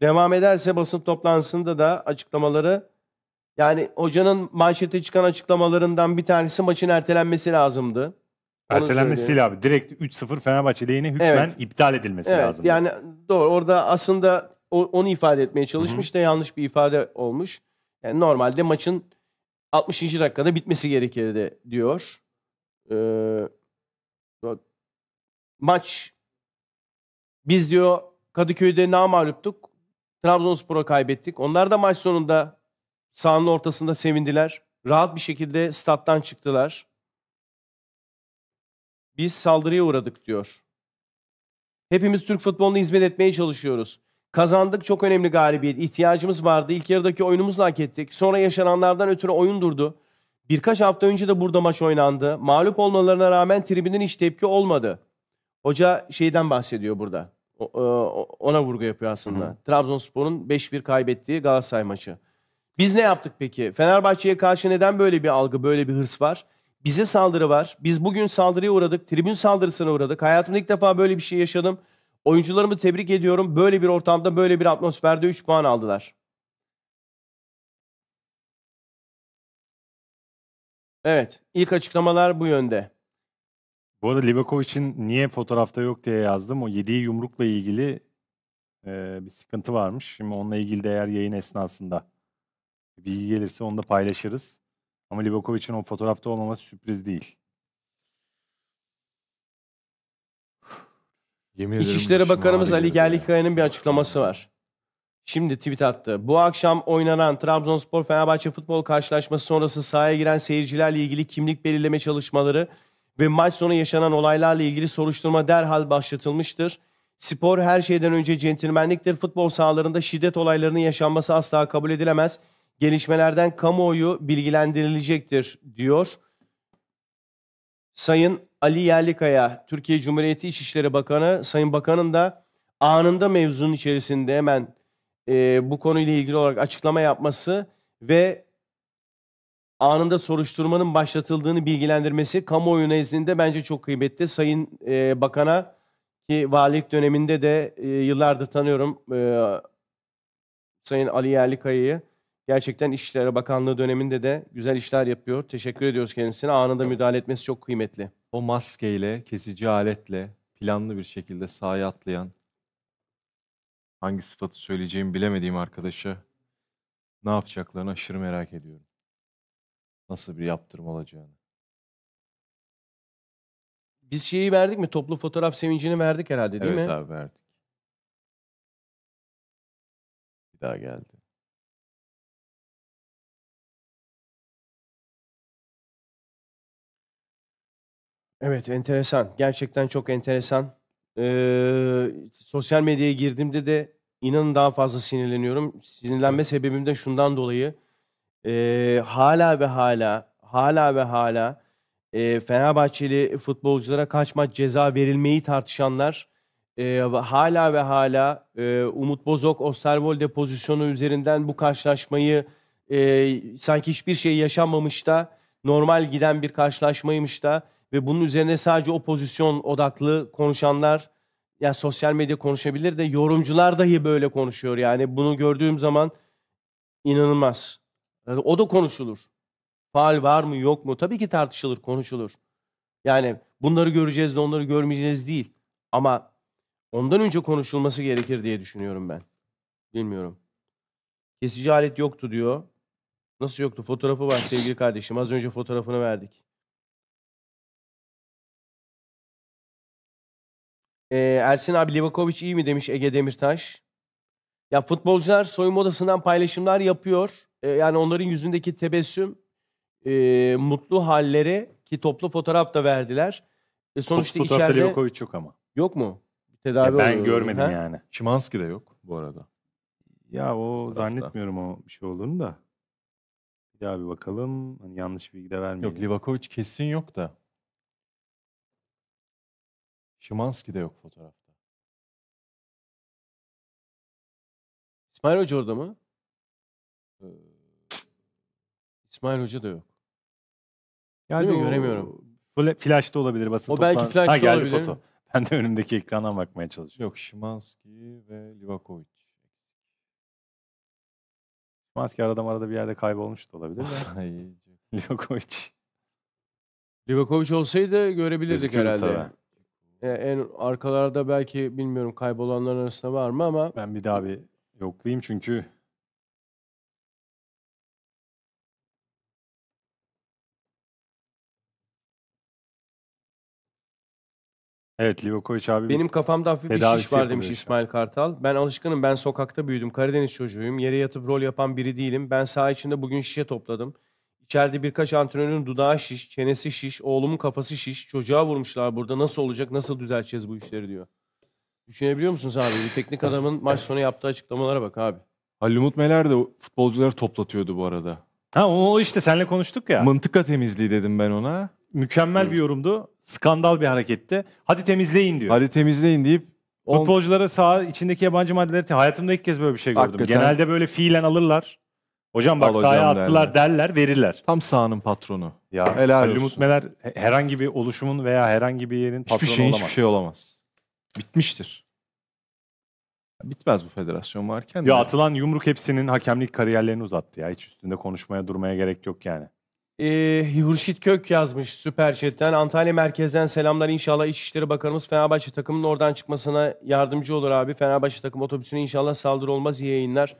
Devam ederse basın toplantısında da açıklamaları yani hocanın manşete çıkan açıklamalarından bir tanesi maçın ertelenmesi lazımdı. Ertelenmesi abi. Direkt 3-0 Fenerbahçe lehine hükmen evet. iptal edilmesi evet, lazım. Yani doğru. Orada aslında onu ifade etmeye çalışmış Hı-hı. da yanlış bir ifade olmuş. Yani normalde maçın 60. dakikada bitmesi gerekirdi diyor. Ee, maç biz diyor Kadıköy'de namalüptük. Trabzonspor'a kaybettik. Onlar da maç sonunda Sahanın ortasında sevindiler. Rahat bir şekilde stat'tan çıktılar. Biz saldırıya uğradık diyor. Hepimiz Türk futboluna hizmet etmeye çalışıyoruz. Kazandık çok önemli galibiyet. İhtiyacımız vardı. İlk yarıdaki oyunumuzla hak ettik. Sonra yaşananlardan ötürü oyun durdu. Birkaç hafta önce de burada maç oynandı. Mağlup olmalarına rağmen tribünün hiç tepki olmadı. Hoca şeyden bahsediyor burada. O, e, ona vurgu yapıyor aslında. Trabzonspor'un 5-1 kaybettiği Galatasaray maçı. Biz ne yaptık peki? Fenerbahçe'ye karşı neden böyle bir algı, böyle bir hırs var? Bize saldırı var. Biz bugün saldırıya uğradık. Tribün saldırısına uğradık. Hayatımda ilk defa böyle bir şey yaşadım. Oyuncularımı tebrik ediyorum. Böyle bir ortamda, böyle bir atmosferde 3 puan aldılar. Evet, ilk açıklamalar bu yönde. Bu arada Livakovic'in niye fotoğrafta yok diye yazdım. O yediği yumrukla ilgili e, bir sıkıntı varmış. Şimdi onunla ilgili de eğer yayın esnasında bir iyi gelirse onu da paylaşırız. Ama Livakovic'in o fotoğrafta olmaması sürpriz değil. Yemin ederim İçişleri Bakanımız Ali geldi Gerlikaya'nın bir açıklaması var. Şimdi tweet attı. Bu akşam oynanan Trabzonspor Fenerbahçe futbol karşılaşması sonrası sahaya giren seyircilerle ilgili kimlik belirleme çalışmaları ve maç sonu yaşanan olaylarla ilgili soruşturma derhal başlatılmıştır. Spor her şeyden önce centilmenliktir. Futbol sahalarında şiddet olaylarının yaşanması asla kabul edilemez gelişmelerden kamuoyu bilgilendirilecektir diyor. Sayın Ali Yerlikaya, Türkiye Cumhuriyeti İçişleri Bakanı, Sayın Bakan'ın da anında mevzunun içerisinde hemen e, bu konuyla ilgili olarak açıklama yapması ve anında soruşturmanın başlatıldığını bilgilendirmesi kamuoyu nezdinde bence çok kıymetli. Sayın e, Bakan'a ki valilik döneminde de e, yıllardır tanıyorum e, Sayın Ali Yerlikaya'yı. Gerçekten İçişleri Bakanlığı döneminde de güzel işler yapıyor. Teşekkür ediyoruz kendisine. Anında müdahale etmesi çok kıymetli. O maskeyle, kesici aletle planlı bir şekilde sahaya atlayan hangi sıfatı söyleyeceğimi bilemediğim arkadaşa ne yapacaklarını aşırı merak ediyorum. Nasıl bir yaptırım olacağını. Biz şeyi verdik mi? Toplu fotoğraf sevincini verdik herhalde değil mi? evet abi verdik. Bir daha geldi. Evet, enteresan. Gerçekten çok enteresan. Eee, sosyal medyaya girdiğimde de inanın daha fazla sinirleniyorum. Sinirlenme sebebim de şundan dolayı. Eee, hâlâ ve hala, hala ve hala, eee, Fenerbahçeli futbolculara kaç maç ceza verilmeyi tartışanlar, eee, v ve hala, eee, e, Umut Bozok Osterwolde pozisyonu üzerinden bu karşılaşmayı, eee, sanki hiçbir şey yaşanmamış da normal giden bir karşılaşmaymış da ve bunun üzerine sadece o pozisyon odaklı konuşanlar ya yani sosyal medya konuşabilir de yorumcular dahi böyle konuşuyor yani bunu gördüğüm zaman inanılmaz. Yani o da konuşulur. Faal var mı yok mu? Tabii ki tartışılır, konuşulur. Yani bunları göreceğiz de onları görmeyeceğiz değil. Ama ondan önce konuşulması gerekir diye düşünüyorum ben. Bilmiyorum. Kesici alet yoktu diyor. Nasıl yoktu? Fotoğrafı var sevgili kardeşim. Az önce fotoğrafını verdik. Ee, Ersin abi Livakovic iyi mi demiş Ege Demirtaş. Ya futbolcular soyunma odasından paylaşımlar yapıyor. Ee, yani onların yüzündeki tebessüm, e, mutlu halleri ki toplu fotoğraf da verdiler. E sonuçta Top fotoğrafta içeride... Livakovic yok ama. Yok mu? Tedavi Ya ben oluyor, görmedim ha? yani. Şimanski de yok bu arada. Ya o Tarafta. zannetmiyorum o bir şey olduğunu da. Bir daha bir bakalım. Hani yanlış bilgi de vermeyelim. Yok Livakovic kesin yok da. Şimanski de yok fotoğrafta. İsmail Hoca orada mı? Ee, İsmail Hoca da yok. Yani Göremiyorum. flash'ta olabilir basın O toplan- belki flash'ta ha, geldi olabilir. foto. [LAUGHS] Ben de önümdeki ekrana bakmaya çalışıyorum. Yok Şimanski ve Livakovic. Maske arada arada bir yerde kaybolmuş da olabilir. de. [LAUGHS] Ay, Livakovic. Livakovic olsaydı görebilirdik Gözükürdü herhalde. tabii. E, en arkalarda belki bilmiyorum kaybolanların arasında var mı ama Ben bir daha bir yoklayayım çünkü Evet, Livakovic abi Benim kafamda hafif bir şiş var demiş İsmail Kartal. Ben alışkınım, ben sokakta büyüdüm, Karadeniz çocuğuyum. Yere yatıp rol yapan biri değilim. Ben saha içinde bugün şişe topladım. İçeride birkaç antrenörün dudağı şiş, çenesi şiş, oğlumun kafası şiş. Çocuğa vurmuşlar burada. Nasıl olacak? Nasıl düzelteceğiz bu işleri diyor. Düşünebiliyor musunuz abi? Bir teknik adamın maç sonu yaptığı açıklamalara bak abi. Halil Umut Meler de futbolcuları toplatıyordu bu arada. Ha o işte senle konuştuk ya. Mıntıka temizliği dedim ben ona. Mükemmel bir yorumdu. Skandal bir hareketti. Hadi temizleyin diyor. Hadi temizleyin deyip on... futbolculara sağ içindeki yabancı maddeleri hayatımda ilk kez böyle bir şey gördüm. Hakikaten. Genelde böyle fiilen alırlar. Hocam bak Al sahaya attılar derler, verirler. Tam sahanın patronu. Ya Helal Halil olsun. Meler herhangi bir oluşumun veya herhangi bir yerin patronu Hiçbir şey olamaz. hiçbir şey olamaz. Bitmiştir. Bitmez bu federasyon varken. de. Ya atılan yumruk hepsinin hakemlik kariyerlerini uzattı ya. Hiç üstünde konuşmaya durmaya gerek yok yani. Ee, Hürşit Kök yazmış Süper Chat'ten. Antalya merkezden selamlar. İnşallah İçişleri Bakanımız Fenerbahçe takımının oradan çıkmasına yardımcı olur abi. Fenerbahçe takım otobüsüne inşallah saldırı olmaz. İyi yayınlar.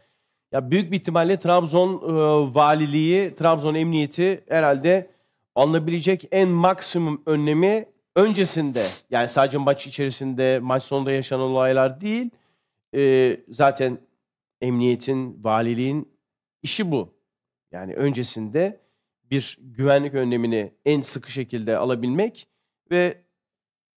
Ya büyük bir ihtimalle Trabzon e, valiliği, Trabzon emniyeti herhalde alınabilecek en maksimum önlemi öncesinde yani sadece maç içerisinde maç sonunda yaşanan olaylar değil e, zaten emniyetin, valiliğin işi bu. Yani öncesinde bir güvenlik önlemini en sıkı şekilde alabilmek ve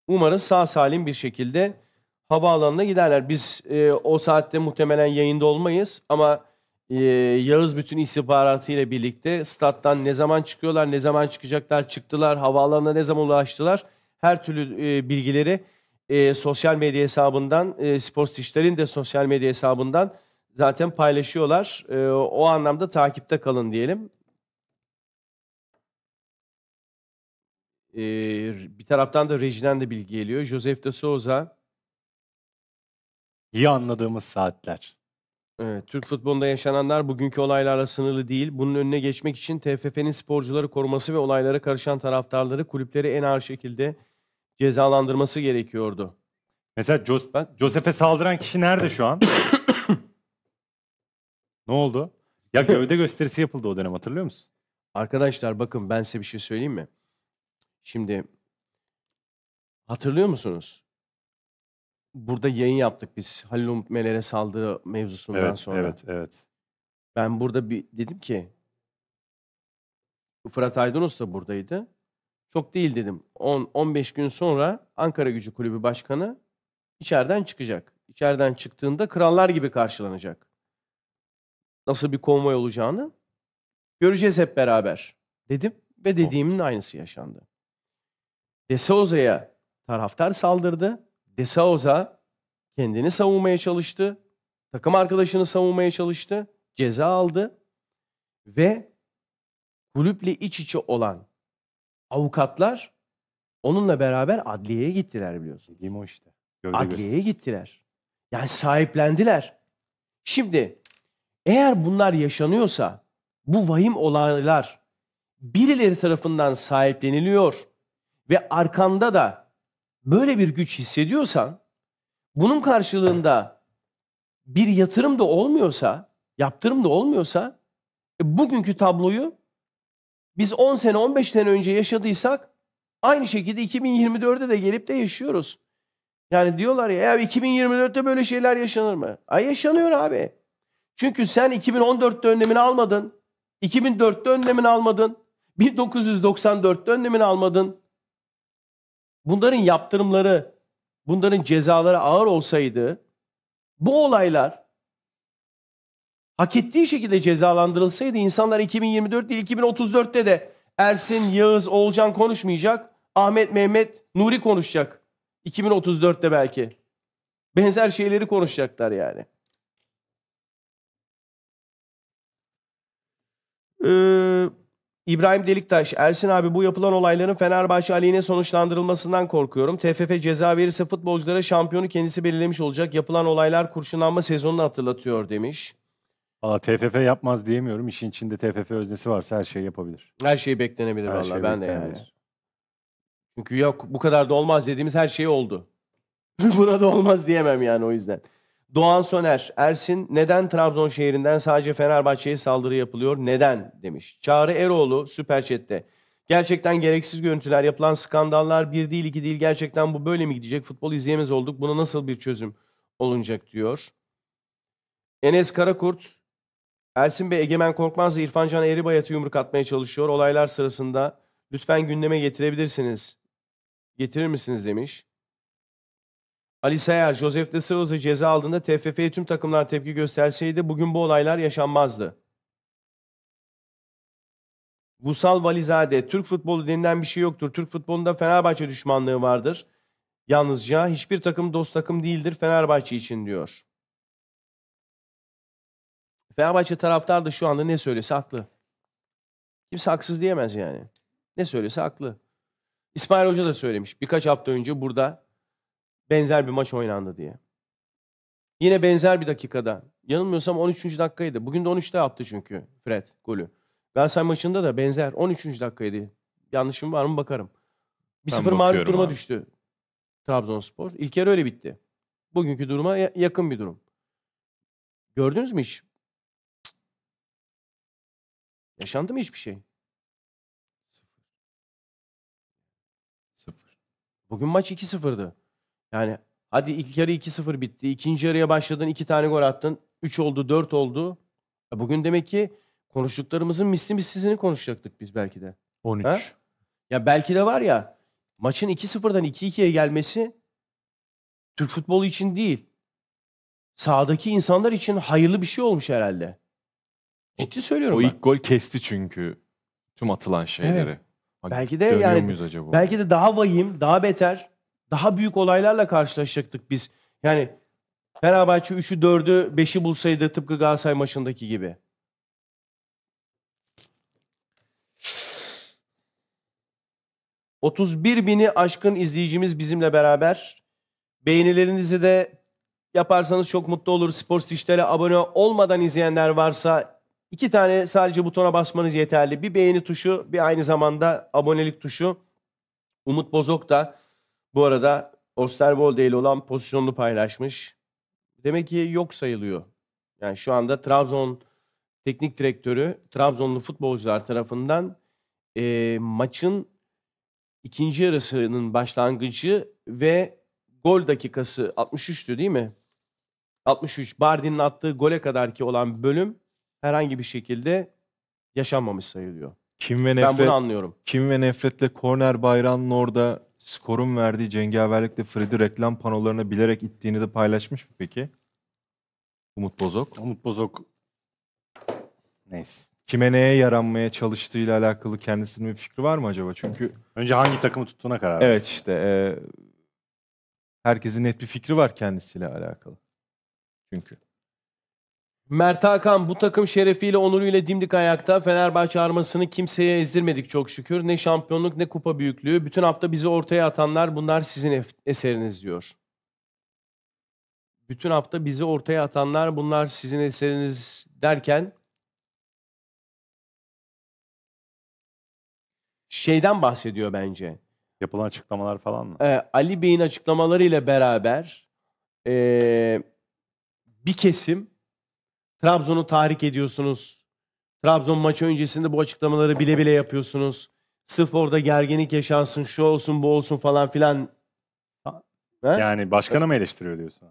umarız sağ salim bir şekilde havaalanına giderler. Biz e, o saatte muhtemelen yayında olmayız ama e, Yağız bütün istihbaratı birlikte stat'tan ne zaman çıkıyorlar, ne zaman çıkacaklar, çıktılar, havaalanına ne zaman ulaştılar her türlü e, bilgileri e, sosyal medya hesabından, e, Spor Stitch'lerin de sosyal medya hesabından zaten paylaşıyorlar. E, o anlamda takipte kalın diyelim. E, bir taraftan da rejiden de bilgi geliyor. Josef de Souza iyi anladığımız saatler. Evet, Türk futbolunda yaşananlar bugünkü olaylarla sınırlı değil. Bunun önüne geçmek için TFF'nin sporcuları koruması ve olaylara karışan taraftarları kulüpleri en ağır şekilde cezalandırması gerekiyordu. Mesela Jos Josef'e saldıran kişi nerede şu an? [COUGHS] ne oldu? Ya gövde gösterisi yapıldı o dönem hatırlıyor musun? Arkadaşlar bakın ben size bir şey söyleyeyim mi? Şimdi hatırlıyor musunuz? burada yayın yaptık biz Halil Umut Meler'e saldırı mevzusundan Evet, sonra. evet, evet. Ben burada bir dedim ki Fırat Aydonos da buradaydı. Çok değil dedim. 10 15 gün sonra Ankara Gücü Kulübü Başkanı içeriden çıkacak. İçeriden çıktığında krallar gibi karşılanacak. Nasıl bir konvoy olacağını göreceğiz hep beraber dedim ve dediğimin aynısı yaşandı. Desozaya taraftar saldırdı. De Souza kendini savunmaya çalıştı. Takım arkadaşını savunmaya çalıştı. Ceza aldı. Ve kulüple iç içe olan avukatlar onunla beraber adliyeye gittiler biliyorsun. Değil mi o işte? Gövde adliyeye göster. gittiler. Yani sahiplendiler. Şimdi eğer bunlar yaşanıyorsa bu vahim olaylar birileri tarafından sahipleniliyor ve arkanda da böyle bir güç hissediyorsan bunun karşılığında bir yatırım da olmuyorsa, yaptırım da olmuyorsa e, bugünkü tabloyu biz 10 sene 15 sene önce yaşadıysak aynı şekilde 2024'de de gelip de yaşıyoruz. Yani diyorlar ya, ya 2024'te böyle şeyler yaşanır mı? Ay yaşanıyor abi. Çünkü sen 2014'te önlemini almadın. 2004'te önlemini almadın. 1994'te önlemini almadın bunların yaptırımları, bunların cezaları ağır olsaydı bu olaylar hak ettiği şekilde cezalandırılsaydı insanlar 2024 değil 2034'te de Ersin, Yağız, Oğulcan konuşmayacak. Ahmet, Mehmet, Nuri konuşacak. 2034'te belki. Benzer şeyleri konuşacaklar yani. Ee, İbrahim Deliktaş, Ersin abi bu yapılan olayların Fenerbahçe aleyhine sonuçlandırılmasından korkuyorum. TFF ceza verirse futbolculara şampiyonu kendisi belirlemiş olacak. Yapılan olaylar kurşunlanma sezonunu hatırlatıyor demiş. Valla TFF yapmaz diyemiyorum. İşin içinde TFF öznesi varsa her şey yapabilir. Her şey beklenebilir Her valla şey ben de yani. Çünkü yok bu kadar da olmaz dediğimiz her şey oldu. [LAUGHS] Buna da olmaz diyemem yani o yüzden. Doğan Söner, Ersin neden Trabzon şehrinden sadece Fenerbahçe'ye saldırı yapılıyor? Neden demiş. Çağrı Eroğlu Süper Chat'te. Gerçekten gereksiz görüntüler, yapılan skandallar bir değil iki değil. Gerçekten bu böyle mi gidecek? Futbol izleyemez olduk. Buna nasıl bir çözüm olunacak diyor. Enes Karakurt, Ersin Bey Egemen Korkmaz İrfan Can Eribayat'ı yumruk atmaya çalışıyor. Olaylar sırasında lütfen gündeme getirebilirsiniz. Getirir misiniz demiş. Ali Sayar, Josef de Souza ceza aldığında TFF'ye tüm takımlar tepki gösterseydi bugün bu olaylar yaşanmazdı. Vusal Valizade, Türk futbolu denilen bir şey yoktur. Türk futbolunda Fenerbahçe düşmanlığı vardır. Yalnızca hiçbir takım dost takım değildir Fenerbahçe için diyor. Fenerbahçe taraftar da şu anda ne söylese haklı. Kimse haksız diyemez yani. Ne söylese haklı. İsmail Hoca da söylemiş birkaç hafta önce burada benzer bir maç oynandı diye. Yine benzer bir dakikada. Yanılmıyorsam 13. dakikaydı. Bugün de 13'te attı çünkü Fred golü. Galatasaray maçında da benzer 13. dakikaydı. Yanlışım var mı bakarım. 1-0 mağlup duruma abi. düştü Trabzonspor. İlk yarı öyle bitti. Bugünkü duruma yakın bir durum. Gördünüz mü hiç? Yaşandı mı hiçbir şey? Sıfır. Sıfır. Bugün maç 2-0'dı. Yani hadi ilk yarı 2-0 bitti. ikinci yarıya başladın iki tane gol attın. 3 oldu 4 oldu. E bugün demek ki konuştuklarımızın misli sizini konuşacaktık biz belki de. 13. Ha? Ya belki de var ya maçın 2-0'dan 2-2'ye gelmesi Türk futbolu için değil. Sağdaki insanlar için hayırlı bir şey olmuş herhalde. Ciddi söylüyorum o ben. ilk gol kesti çünkü tüm atılan şeyleri. Evet. Belki de yani acaba? belki de daha vahim, daha beter daha büyük olaylarla karşılaşacaktık biz. Yani Fenerbahçe 3'ü 4'ü 5'i bulsaydı tıpkı Galatasaray maçındaki gibi. ...31 bini aşkın izleyicimiz bizimle beraber. Beğenilerinizi de yaparsanız çok mutlu oluruz. Spor Stitch'lere abone olmadan izleyenler varsa... ...iki tane sadece butona basmanız yeterli. Bir beğeni tuşu, bir aynı zamanda abonelik tuşu. Umut Bozok da bu arada Osterwolde değil olan pozisyonunu paylaşmış. Demek ki yok sayılıyor. Yani şu anda Trabzon teknik direktörü Trabzonlu futbolcular tarafından e, maçın ikinci yarısının başlangıcı ve gol dakikası 63'tü değil mi? 63 Bardi'nin attığı gole kadar ki olan bölüm herhangi bir şekilde yaşanmamış sayılıyor. Kim ve nefret, ben bunu anlıyorum. Kim ve nefretle korner bayrağının orada skorun verdiği cengaverlikle Freddy reklam panolarına bilerek ittiğini de paylaşmış mı peki? Umut Bozok. Umut Bozok neyse. Kime neye yaranmaya çalıştığıyla alakalı kendisinin bir fikri var mı acaba? Çünkü önce hangi takımı tuttuğuna karar versin. Evet işte e, herkesin net bir fikri var kendisiyle alakalı. Çünkü. Mert Hakan bu takım şerefiyle onuruyla dimdik ayakta. Fenerbahçe armasını kimseye ezdirmedik çok şükür. Ne şampiyonluk ne kupa büyüklüğü. Bütün hafta bizi ortaya atanlar bunlar sizin eseriniz diyor. Bütün hafta bizi ortaya atanlar bunlar sizin eseriniz derken şeyden bahsediyor bence. Yapılan açıklamalar falan mı? Ee, Ali Bey'in açıklamalarıyla beraber ee, bir kesim Trabzon'u tahrik ediyorsunuz. Trabzon maçı öncesinde bu açıklamaları bile bile yapıyorsunuz. Sırf orada gerginlik yaşansın, şu olsun, bu olsun falan filan. Ha? Yani başkanı mı eleştiriyor diyorsun?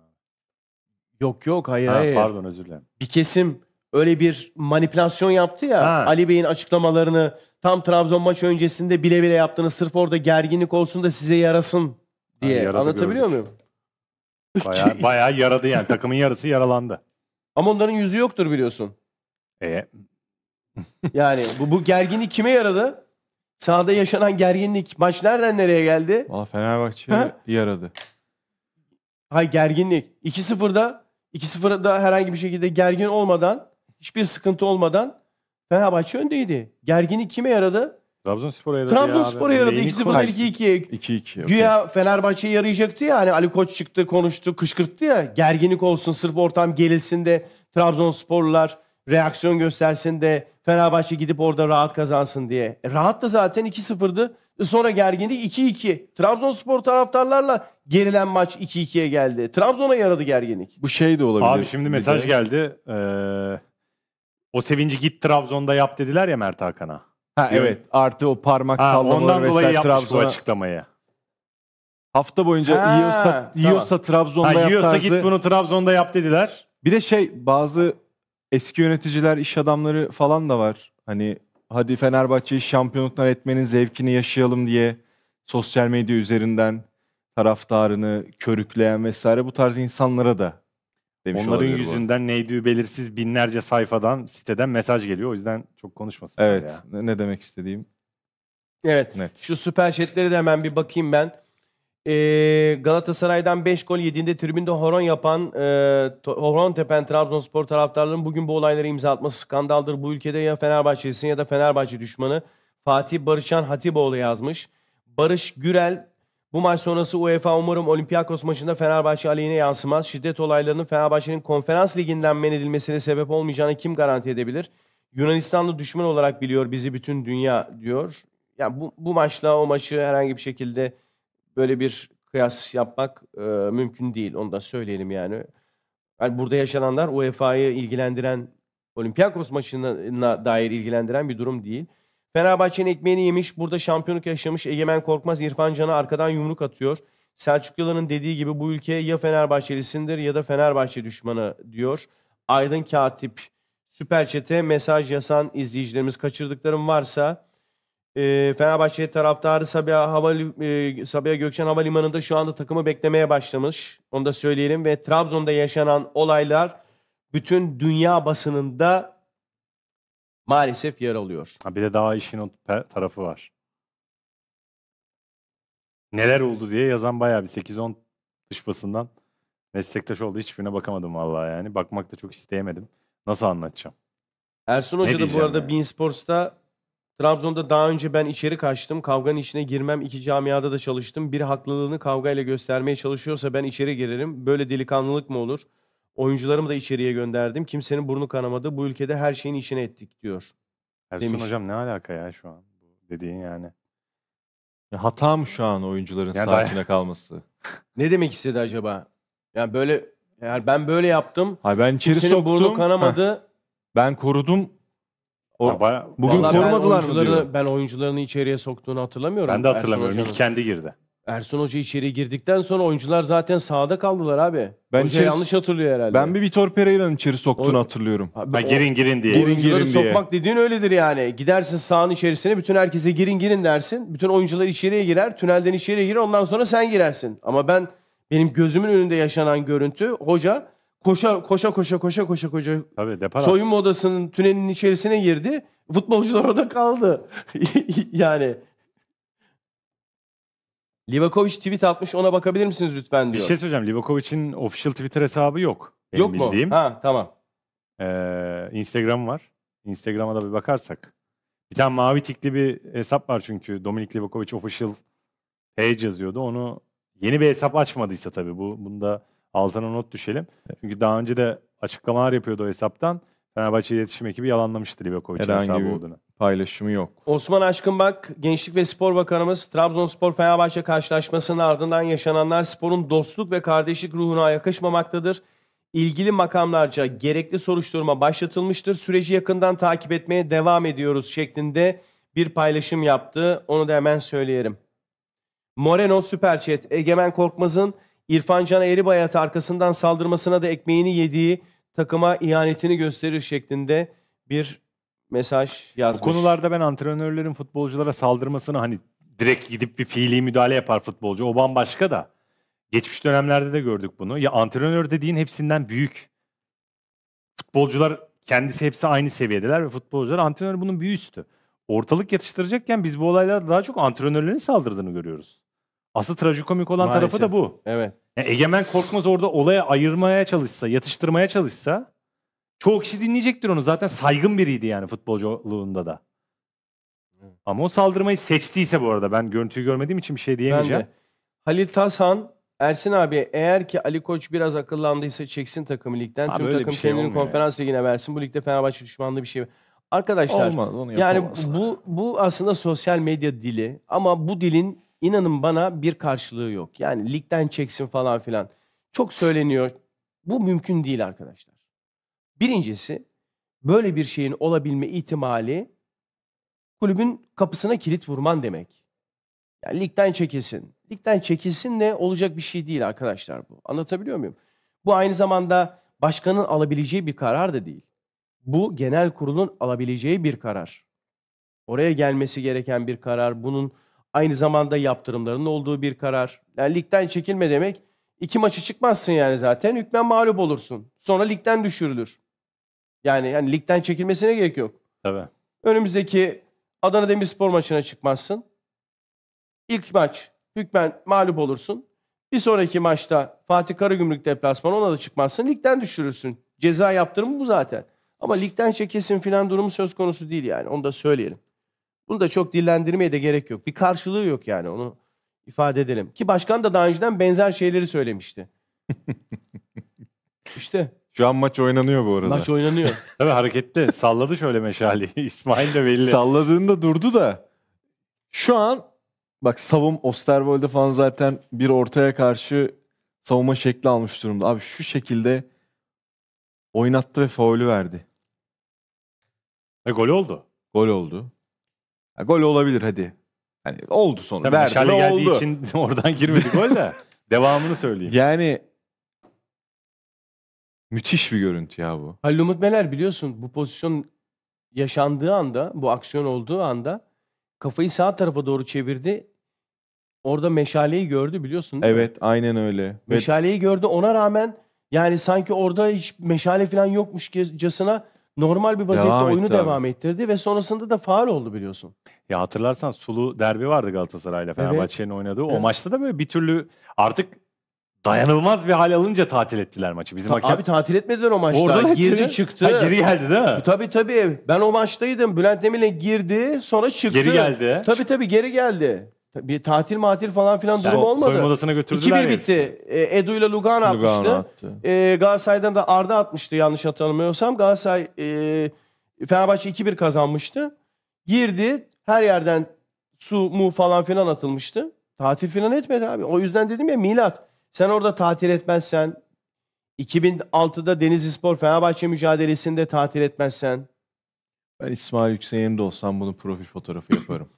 Yok yok hayır ha, hayır. Pardon özür dilerim. Bir kesim öyle bir manipülasyon yaptı ya. Ha. Ali Bey'in açıklamalarını tam Trabzon maçı öncesinde bile bile yaptığını sırf orada gerginlik olsun da size yarasın diye. Ha, Anlatabiliyor gördük. muyum? Bayağı, bayağı yaradı yani. Takımın yarısı yaralandı. Ama onların yüzü yoktur biliyorsun. Ee. [LAUGHS] yani bu, bu gerginlik kime yaradı? Sahada yaşanan gerginlik maç nereden nereye geldi? Valla Fenerbahçe'ye Ha? yaradı. Hay gerginlik. 2-0'da 2-0'da herhangi bir şekilde gergin olmadan, hiçbir sıkıntı olmadan Fenerbahçe öndeydi. Gerginlik kime yaradı? Trabzonspor'a yaradı Trabzonspor'a ya yaradı. Neyini 2 2 2-2. Okay. Güya Fenerbahçe'ye yarayacaktı ya. Hani Ali Koç çıktı konuştu kışkırttı ya. Gerginlik olsun sırf ortam gelilsin de Trabzonsporlular reaksiyon göstersin de Fenerbahçe gidip orada rahat kazansın diye. E, rahat da zaten 2-0'dı. E, sonra gerginlik 2-2. Trabzonspor taraftarlarla gerilen maç 2-2'ye geldi. Trabzon'a yaradı gerginlik. Bu şey de olabilir. Abi şimdi mesaj geldi. Ee, o sevinci git Trabzon'da yap dediler ya Mert Hakan'a. Ha Değil evet artı o parmak Ha, sallamaları ondan dolayı vesaire yapmış bu açıklamayı. Hafta boyunca Ha, yiyorsa, tamam. yiyorsa Trabzon'da Ha, yap tarzı. git bunu Trabzon'da yap dediler. Bir de şey bazı eski yöneticiler, iş adamları falan da var. Hani hadi Fenerbahçe'yi şampiyonluklar etmenin zevkini yaşayalım diye sosyal medya üzerinden taraftarını körükleyen vesaire bu tarz insanlara da Demiş Onların yüzünden neydi belirsiz binlerce sayfadan siteden mesaj geliyor. O yüzden çok konuşmasın. evet, ya. Ne demek istediğim? Evet. Net. Şu süper chatlere de hemen bir bakayım ben. Ee, Galatasaray'dan 5 gol yediğinde tribünde horon yapan e, horon tepen Trabzonspor taraftarlarının bugün bu olayları imza atması skandaldır. Bu ülkede ya Fenerbahçelisin ya da Fenerbahçe düşmanı. Fatih Barışan Hatiboğlu yazmış. Barış Gürel bu maç sonrası UEFA umarım Olympiakos maçında Fenerbahçe aleyhine yansımaz. Şiddet olaylarının Fenerbahçe'nin konferans liginden men edilmesine sebep olmayacağını kim garanti edebilir? Yunanistanlı düşman olarak biliyor bizi bütün dünya diyor. Yani bu, bu maçla o maçı herhangi bir şekilde böyle bir kıyas yapmak e, mümkün değil. Onu da söyleyelim yani. yani burada yaşananlar UEFA'yı ilgilendiren Olympiakos maçına dair ilgilendiren bir durum değil. Fenerbahçe'nin ekmeğini yemiş, burada şampiyonluk yaşamış Egemen Korkmaz İrfan Can'a arkadan yumruk atıyor. Selçukluların dediği gibi bu ülke ya Fenerbahçelisindir ya da Fenerbahçe düşmanı diyor. Aydın Katip, Süper Çete, mesaj yasan izleyicilerimiz kaçırdıklarım varsa... E, Fenerbahçe taraftarı Sabiha, Hava, e, Sabiha Gökçen Havalimanı'nda şu anda takımı beklemeye başlamış. Onu da söyleyelim ve Trabzon'da yaşanan olaylar bütün dünya basınında maalesef yer alıyor. Ha, bir de daha işin o tarafı var. Neler oldu diye yazan bayağı bir 8-10 dış basından meslektaş oldu. Hiçbirine bakamadım vallahi yani. Bakmak da çok isteyemedim. Nasıl anlatacağım? Ersun Hoca da bu arada yani? Bean Sports'ta Trabzon'da daha önce ben içeri kaçtım. Kavganın içine girmem. iki camiada da çalıştım. Bir haklılığını kavgayla göstermeye çalışıyorsa ben içeri girerim. Böyle delikanlılık mı olur? Oyuncularımı da içeriye gönderdim. Kimsenin burnu kanamadı. Bu ülkede her şeyin içine ettik diyor. Ersun Demiş. hocam ne alaka ya şu an bu dediğin yani. Ya mı şu an oyuncuların Ya daha- kalması. [LAUGHS] Ne demek istedi acaba? Yani böyle yani ben böyle yaptım. Hayır ben içeri Kimsenin soktum. burnu Heh, kanamadı. ben korudum. O- Ha, baya- bugün Vallahi ben mı diyor? Ben oyuncularını içeriye soktuğunu hatırlamıyorum. Ben de hatırlamıyorum. İlk kendi girdi. Ersun Hoca içeri girdikten sonra oyuncular zaten sahada kaldılar abi. Ben Hoca yanlış hatırlıyor herhalde. Ben bir Vitor Pereira'nın içeri soktuğunu O- hatırlıyorum. Abi, Ha, girin girin diye. Girin, Oyuncuları girin diye. sokmak dediğin öyledir yani. Gidersin sahanın içerisine bütün herkese girin girin dersin. Bütün oyuncular içeriye girer. Tünelden içeriye girer. Ondan sonra sen girersin. Ama ben benim gözümün önünde yaşanan görüntü hoca koşa koşa koşa koşa koşa koşa soyunma odasının tünelin içerisine girdi. Futbolcular orada kaldı. [LAUGHS] yani Livakovic tweet atmış ona bakabilir misiniz lütfen diyor. Bir şey söyleyeceğim. Livakovic'in official Twitter hesabı yok. yok mu? Ha tamam. Ee, Instagram var. Instagram'a da bir bakarsak. Bir tane mavi tikli bir hesap var çünkü. Dominik Livakovic official page yazıyordu. Onu yeni bir hesap açmadıysa tabii. Bu, bunda altına not düşelim. Çünkü daha önce de açıklamalar yapıyordu o hesaptan. Fenerbahçe iletişim ekibi yalanlamıştır Livakovic'in hesabı olduğunu paylaşımı yok. Osman Aşkın bak Gençlik ve Spor Bakanımız Trabzonspor Fenerbahçe karşılaşmasının ardından yaşananlar sporun dostluk ve kardeşlik ruhuna yakışmamaktadır. İlgili makamlarca gerekli soruşturma başlatılmıştır. Süreci yakından takip etmeye devam ediyoruz şeklinde bir paylaşım yaptı. Onu da hemen söyleyelim. Moreno Süper Chat Egemen Korkmaz'ın İrfan Can Eribayat arkasından saldırmasına da ekmeğini yediği takıma ihanetini gösterir şeklinde bir mesaj yazmış. Bu konularda ben antrenörlerin futbolculara saldırmasını hani direkt gidip bir fiili müdahale yapar futbolcu. O bambaşka da. Geçmiş dönemlerde de gördük bunu. Ya antrenör dediğin hepsinden büyük. Futbolcular kendisi hepsi aynı seviyedeler ve futbolcular antrenör bunun bir üstü. Ortalık yatıştıracakken biz bu olaylarda daha çok antrenörlerin saldırdığını görüyoruz. Asıl trajikomik olan Maalesef. tarafı da bu. Evet. Yani Egemen Korkmaz orada olaya ayırmaya çalışsa, yatıştırmaya çalışsa Çoğu kişi dinleyecektir onu. Zaten saygın biriydi yani futbolculuğunda da. Ama o saldırmayı seçtiyse bu arada ben görüntüyü görmediğim için bir şey diyemeyeceğim. Halil Tasan, Ersin abi eğer ki Ali Koç biraz akıllandıysa çeksin takımı ligden. Abi Tüm takım bir şey kendini konferans ligine versin. Bu ligde Fenerbahçe düşmanlığı bir şey. Arkadaşlar Olmaz, onu yani bu, bu aslında sosyal medya dili ama bu dilin inanın bana bir karşılığı yok. Yani ligden çeksin falan filan. Çok söyleniyor. Bu mümkün değil arkadaşlar. Birincisi böyle bir şeyin olabilme ihtimali kulübün kapısına kilit vurman demek. Yani ligden çekilsin. Ligden çekilsin de olacak bir şey değil arkadaşlar bu. Anlatabiliyor muyum? Bu aynı zamanda başkanın alabileceği bir karar da değil. Bu genel kurulun alabileceği bir karar. Oraya gelmesi gereken bir karar. Bunun aynı zamanda yaptırımların olduğu bir karar. Yani ligden çekilme demek iki maçı çıkmazsın yani zaten. Hükmen mağlup olursun. Sonra ligden düşürülür. Yani yani ligden çekilmesine gerek yok. Tabii. Önümüzdeki Adana Demirspor maçına çıkmazsın. İlk maç hükmen mağlup olursun. Bir sonraki maçta Fatih Karagümrük deplasmanı ona da çıkmazsın. Ligden düşürürsün. Ceza yaptırımı bu zaten. Ama ligden çekilsin filan durumu söz konusu değil yani. Onu da söyleyelim. Bunu da çok dillendirmeye de gerek yok. Bir karşılığı yok yani onu ifade edelim. Ki başkan da daha önceden benzer şeyleri söylemişti. [LAUGHS] İşte. Şu an maç oynanıyor bu arada. Maç oynanıyor. [LAUGHS] Tabii hareketli, Salladı şöyle meşaleyi. [LAUGHS] İsmail de belli. Salladığında durdu da. Şu an bak savun Osterwold'e falan zaten bir ortaya karşı savunma şekli almış durumda. Abi şu şekilde oynattı ve faulü verdi. E gol oldu. Gol oldu. Ya, gol olabilir hadi. Yani oldu sonra. Tabii verdi, meşale geldiği oldu. için [LAUGHS] oradan girmedi gol de. Devamını söyleyeyim. Yani Müthiş bir görüntü ya bu. Halil Umut Meler biliyorsun bu pozisyon yaşandığı anda, bu aksiyon olduğu anda kafayı sağ tarafa doğru çevirdi. Orada meşaleyi gördü biliyorsun değil mi? Evet aynen öyle. Meşaleyi gördü ona rağmen yani sanki orada hiç meşale falan yokmuşcasına normal bir vaziyette Devam oyunu etti abi. devam ettirdi ve sonrasında da faal oldu biliyorsun. Ya hatırlarsan sulu derbi vardı Galatasaray'la Fenerbahçe'nin oynadığı. O Evet. maçta da böyle bir türlü artık dayanılmaz bir hal alınca tatil ettiler maçı. Bizim Ta- hakem... Abi tatil etmediler o maçta. Orada da girdi çıktı. Ha, geri geldi değil mi? Tabii tabii. Ben o maçtaydım. Bülent Demir'le girdi sonra çıktı. Geri geldi. Tabii tabii geri geldi. Bir tatil matil falan filan yani durum olmadı. Soyunma odasına götürdüler 2-1 bitti. E, Edu ile Lugano atmıştı. Lugano attı. E, Galatasaray'dan da Arda atmıştı yanlış hatırlamıyorsam. Galatasaray e, Fenerbahçe 2-1 kazanmıştı. Girdi her yerden su mu falan filan atılmıştı. Tatil filan etmedi abi. O yüzden dedim ya milat. Sen orada tatil etmezsen, 2006'da Denizli Spor Fenerbahçe mücadelesinde tatil etmezsen. Ben İsmail Yüksek'in de olsam bunun profil fotoğrafı yaparım.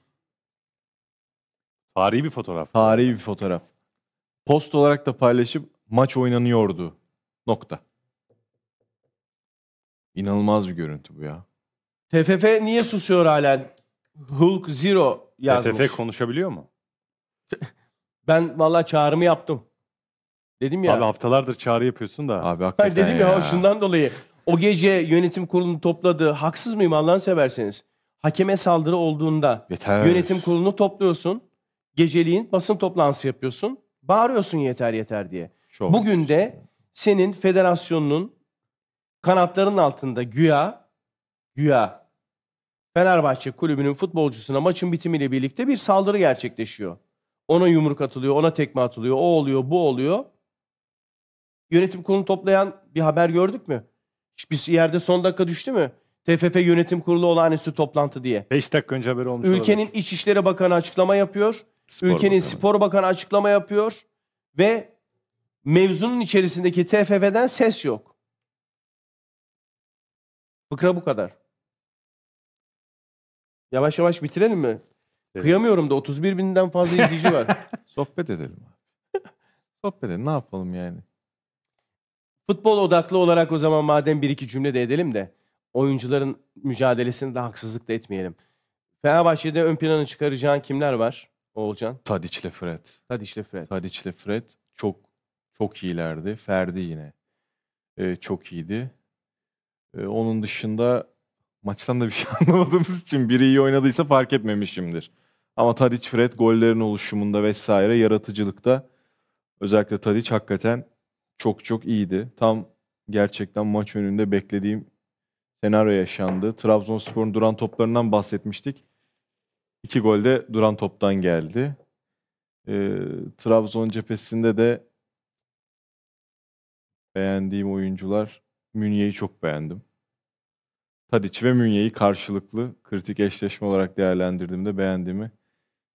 [COUGHS] Tarihi bir fotoğraf. Tarihi bir fotoğraf. Post olarak da paylaşıp maç oynanıyordu. Nokta. İnanılmaz bir görüntü bu ya. TFF niye susuyor halen? Hulk Zero yazmış. TFF konuşabiliyor mu? Ben valla çağrımı yaptım. Dedim ya. Abi haftalardır çağrı yapıyorsun da. Abi hakikaten Hayır, dedim ya. ya şundan dolayı. O gece yönetim kurulunu topladı. Haksız mıyım Allah'ını severseniz? Hakeme saldırı olduğunda yeter. yönetim kurulunu topluyorsun. Geceliğin basın toplantısı yapıyorsun. Bağırıyorsun yeter yeter diye. Çok Bugün de senin federasyonunun kanatların altında güya güya Fenerbahçe kulübünün futbolcusuna maçın bitimiyle birlikte bir saldırı gerçekleşiyor. Ona yumruk atılıyor, ona tekme atılıyor, o oluyor, bu oluyor yönetim kurulunu toplayan bir haber gördük mü? Hiçbir yerde son dakika düştü mü? TFF yönetim kurulu olağanüstü toplantı diye. 5 dakika önce haber olmuş. Ülkenin olabilir. İçişleri Bakanı açıklama yapıyor. Spor Ülkenin Bakanı. Spor Bakanı açıklama yapıyor ve mevzunun içerisindeki TFF'den ses yok. Fıkra bu kadar. Yavaş yavaş bitirelim mi? Evet. Kıyamıyorum da 31 binden fazla izleyici var. [LAUGHS] Sohbet edelim. Sohbet edelim. Ne yapalım yani? Futbol odaklı olarak o zaman madem bir iki cümle de edelim de oyuncuların mücadelesini de haksızlık da etmeyelim. Fenerbahçe'de ön plana çıkaracağın kimler var Oğulcan? Tadiç'le Fred. Tadiç'le Fred. ile Fred çok çok iyilerdi. Ferdi yine e, çok iyiydi. E, onun dışında maçtan da bir şey [LAUGHS] anlamadığımız için biri iyi oynadıysa fark etmemişimdir. Ama Tadic Fred gollerin oluşumunda vesaire yaratıcılıkta özellikle Tadic hakikaten çok çok iyiydi. Tam gerçekten maç önünde beklediğim senaryo yaşandı. Trabzonspor'un duran toplarından bahsetmiştik. İki gol de duran toptan geldi. E, Trabzon cephesinde de beğendiğim oyuncular Münye'yi çok beğendim. Tadiç ve Münye'yi karşılıklı kritik eşleşme olarak değerlendirdiğimde beğendiğimi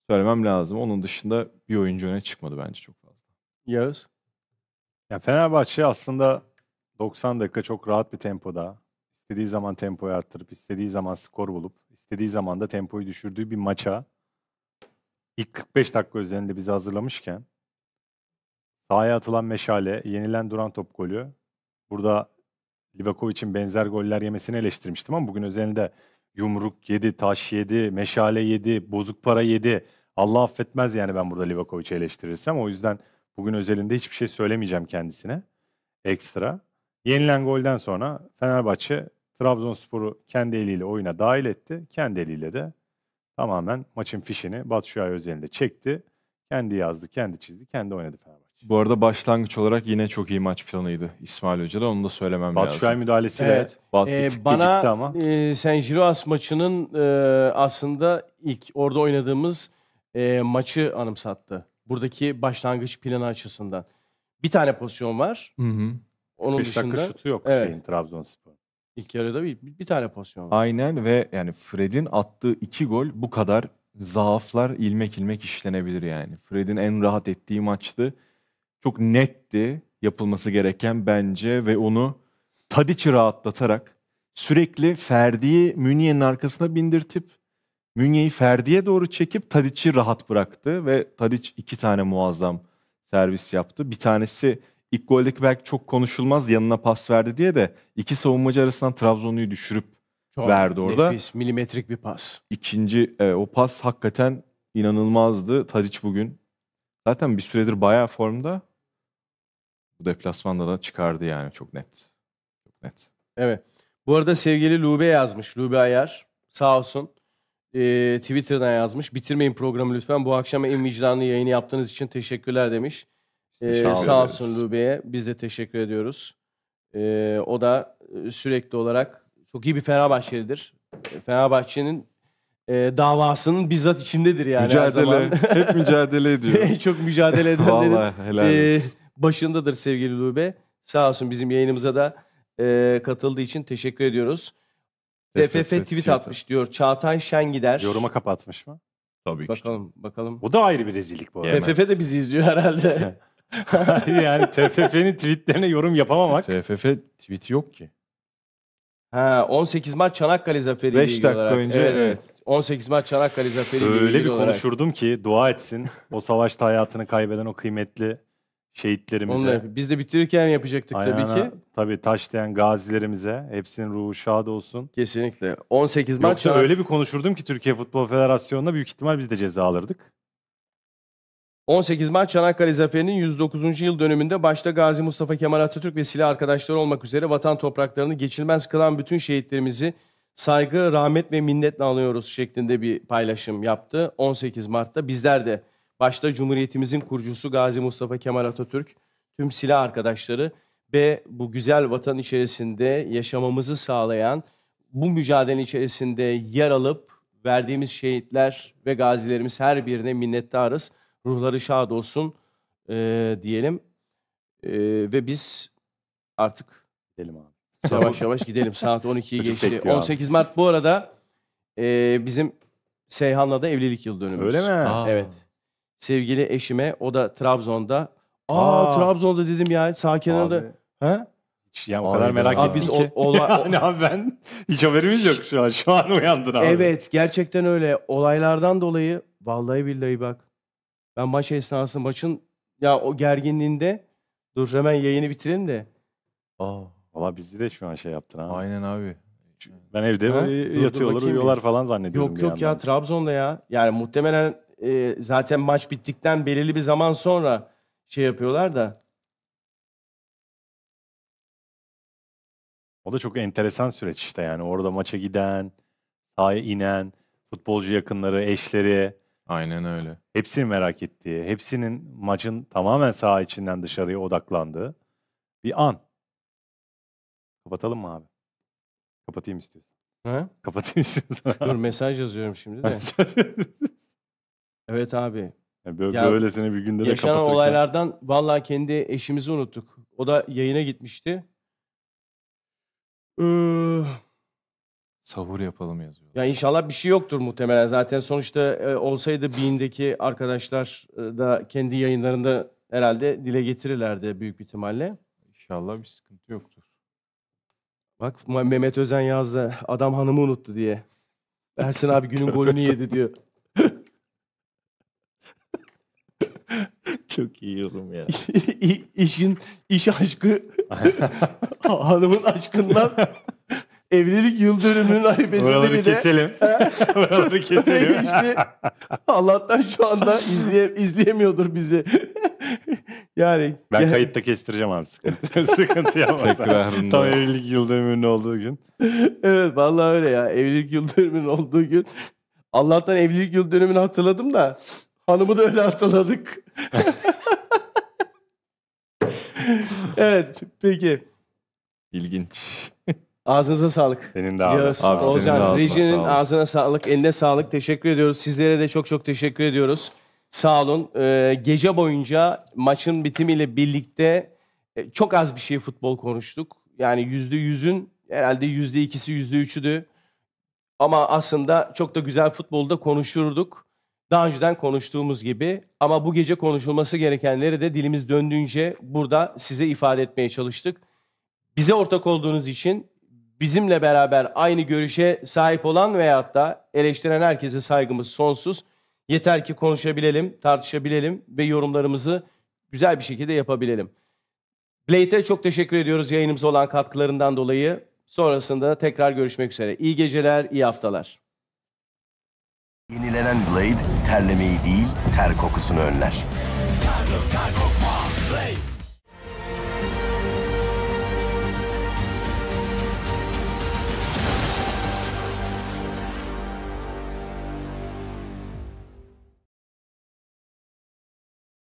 söylemem lazım. Onun dışında bir oyuncu öne çıkmadı bence çok fazla. Yağız? Ya Fenerbahçe aslında 90 dakika çok rahat bir tempoda istediği zaman tempoyu arttırıp istediği zaman skor bulup istediği zaman da tempoyu düşürdüğü bir maça ilk 45 dakika üzerinde bizi hazırlamışken sahaya atılan meşale, yenilen duran top golü burada Livakovic'in benzer goller yemesini eleştirmiştim ama bugün özelinde yumruk yedi, taş yedi, meşale yedi, bozuk para yedi. Allah affetmez yani ben burada Livakovic'i eleştirirsem. O yüzden Bugün özelinde hiçbir şey söylemeyeceğim kendisine ekstra. Yenilen golden sonra Fenerbahçe Trabzonspor'u kendi eliyle oyuna dahil etti. Kendi eliyle de tamamen maçın fişini Batu Şuay özelinde çekti. Kendi yazdı, kendi çizdi, kendi oynadı Fenerbahçe. Bu arada başlangıç olarak yine çok iyi maç planıydı İsmail Hoca'da. Onu da söylemem Batu lazım. Batu müdahalesiyle evet. Bat, ee, bana ama. E, San Giroas maçının e, aslında ilk orada oynadığımız e, maçı anımsattı. Buradaki başlangıç planı açısından. Bir tane pozisyon var. Hı hı. Onun 5 dışında dakika şutu yok Evet. şeyin Trabzonspor. ilk yarıda bir, bir tane pozisyon var. Aynen ve yani Fred'in attığı iki gol bu kadar zaaflar ilmek ilmek işlenebilir yani. Fred'in en rahat ettiği maçtı. Çok netti yapılması gereken bence ve onu Tadic'i rahatlatarak sürekli Ferdi'yi Münih'in arkasına bindirtip Münye'yi Ferdi'ye doğru çekip Tadic'i rahat bıraktı ve Tadic iki tane muazzam servis yaptı. Bir tanesi ilk goldeki belki çok konuşulmaz yanına pas verdi diye de iki savunmacı arasından Trabzon'u düşürüp çok verdi orada. Nefis, milimetrik bir pas. İkinci e, o pas hakikaten inanılmazdı. Tadic bugün zaten bir süredir bayağı formda. Bu deplasmanda da çıkardı yani çok net. Çok net. Evet. Bu arada sevgili Lube yazmış. Lube Ayar. Sağ olsun e, Twitter'dan yazmış. Bitirmeyin programı lütfen. Bu akşam en vicdanlı yayını yaptığınız için teşekkürler demiş. Ee, sağ olsun Rubi'ye. Biz de teşekkür ediyoruz. Ee, o da e, sürekli olarak çok iyi bir Fenerbahçelidir. Fenerbahçe'nin e, davasının bizzat içindedir yani mücadele, her zaman. [LAUGHS] Hep mücadele ediyor. [LAUGHS] çok mücadele eden Vallahi helal e, başındadır sevgili Lube. Sağ olsun bizim yayınımıza da e, katıldığı için teşekkür ediyoruz. TFF tweet atmış diyor. Çağatay Şengider. Yoruma kapatmış mı? Tabii ki. Bakalım bakalım. Bu da ayrı bir rezillik bu arada. TFF de bizi izliyor herhalde. [LAUGHS] yani TFF'nin tweetlerine yorum yapamamak. TFF tweeti yok ki. Ha 18 maç Çanakkale zaferi 5 dakika olarak. önce. Evet, evet. 18 maç Çanakkale zaferi Öyle bir olarak. konuşurdum ki dua etsin. O savaşta hayatını kaybeden o kıymetli şehitlerimize. Biz de bitirirken yapacaktık tabii ki. Tabii taşlayan gazilerimize hepsinin ruhu şad olsun. Kesinlikle. 18 maç Yoksa öyle bir konuşurdum ki Türkiye Futbol Federasyonu'na büyük ihtimal biz de ceza alırdık. 18 Mart Çanakkale Zaferi'nin 109. yıl dönümünde başta Gazi Mustafa Kemal Atatürk ve silah arkadaşları olmak üzere vatan topraklarını geçilmez kılan bütün şehitlerimizi saygı, rahmet ve minnetle anıyoruz şeklinde bir paylaşım yaptı. 18 Mart'ta bizler de başta Cumhuriyetimizin kurucusu Gazi Mustafa Kemal Atatürk, tüm silah arkadaşları ve bu güzel vatan içerisinde yaşamamızı sağlayan, bu mücadele içerisinde yer alıp verdiğimiz şehitler ve gazilerimiz her birine minnettarız. Ruhları şad olsun e, diyelim. E, ve biz artık gidelim abi. Yavaş yavaş gidelim. Saat 12'yi geçti. 18 Mart bu arada e, bizim Seyhan'la da evlilik yıl dönümümüz. Öyle mi? Aa. Evet sevgili eşime o da Trabzon'da. Aa, Aa. Trabzon'da dedim ya sağ kenarda. Ha? Yani o kadar merak ettim biz o- [LAUGHS] o- yani abi ben hiç haberimiz yok şu an. Şu an uyandın abi. Evet gerçekten öyle. Olaylardan dolayı vallahi billahi bak. Ben maç esnası maçın ya o gerginliğinde dur hemen yayını bitirelim de. Aa, Valla bizi de şu an şey yaptın abi. aynen abi. Ben evde Ha? Dur, dur, yatıyorlar bakayım uyuyorlar falan zannediyorum. Yok bir yok ya Trabzon'da ya. Yani muhtemelen e, zaten maç bittikten belirli bir zaman sonra şey yapıyorlar da. O da çok enteresan süreç işte yani orada maça giden, sahaya inen, futbolcu yakınları, eşleri. Aynen öyle. Hepsini merak ettiği, hepsinin maçın tamamen saha içinden dışarıya odaklandığı bir an. Kapatalım mı abi? Kapatayım istiyorsan. Ha? Kapatayım istiyorsan. Dur mesaj yazıyorum şimdi de. Evet abi. böyle, Ya, böylesine bir günde de Yaşanan olaylardan vallahi kendi eşimizi unuttuk. O da yayına gitmişti. Ee, Savur yapalım yazıyor. ya inşallah bir şey yoktur muhtemelen. Zaten sonuçta e, olsaydı Bean'deki arkadaşlar e, da kendi yayınlarında herhalde dile getirirlerdi büyük bir ihtimalle. İnşallah bir sıkıntı yoktur. Bak Mehmet Özen yazdı. Adam hanımı unuttu diye. Ersin abi günün [LAUGHS] golünü yedi diyor. Çok iyi yorum ya. [LAUGHS] İşin iş aşkı [LAUGHS] hanımın aşkından evlilik yıl dönümünün arifesinde Buraları bir de. keselim. [LAUGHS] Buraları keselim. işte, Allah'tan şu anda izleye, izleyemiyordur bizi. yani. Ben yani... kayıtta kestireceğim abi sıkıntı. sıkıntı yapmaz. Tam evlilik yıl dönümünün olduğu gün. evet vallahi öyle ya. Evlilik yıl dönümünün olduğu gün. Allah'tan evlilik yıl dönümünü hatırladım da. Hanımı da öyle hatırladık. evet peki. İlginç. Ağzınıza sağlık. Senin de ağzına. Yağız, Abi, Olcan, ağzına Reji'nin sağlık. ağzına sağlık, eline sağlık. Teşekkür ediyoruz. Sizlere de çok çok teşekkür ediyoruz. Sağ olun. Ee, gece boyunca maçın bitimiyle birlikte e, çok az bir şey futbol konuştuk. Yani yüzde yüzün herhalde yüzde ikisi, yüzde üçüdü. Ama aslında çok da güzel futbolda konuşurduk. Daha önceden konuştuğumuz gibi ama bu gece konuşulması gerekenleri de dilimiz döndüğünce burada size ifade etmeye çalıştık. Bize ortak olduğunuz için bizimle beraber aynı görüşe sahip olan veyahut da eleştiren herkese saygımız sonsuz. Yeter ki konuşabilelim, tartışabilelim ve yorumlarımızı güzel bir şekilde yapabilelim. Blade'e çok teşekkür ediyoruz yayınımıza olan katkılarından dolayı. Sonrasında tekrar görüşmek üzere. İyi geceler, iyi haftalar. Yenilenen Blade terlemeyi değil ter kokusunu önler. Ter, ter, ter,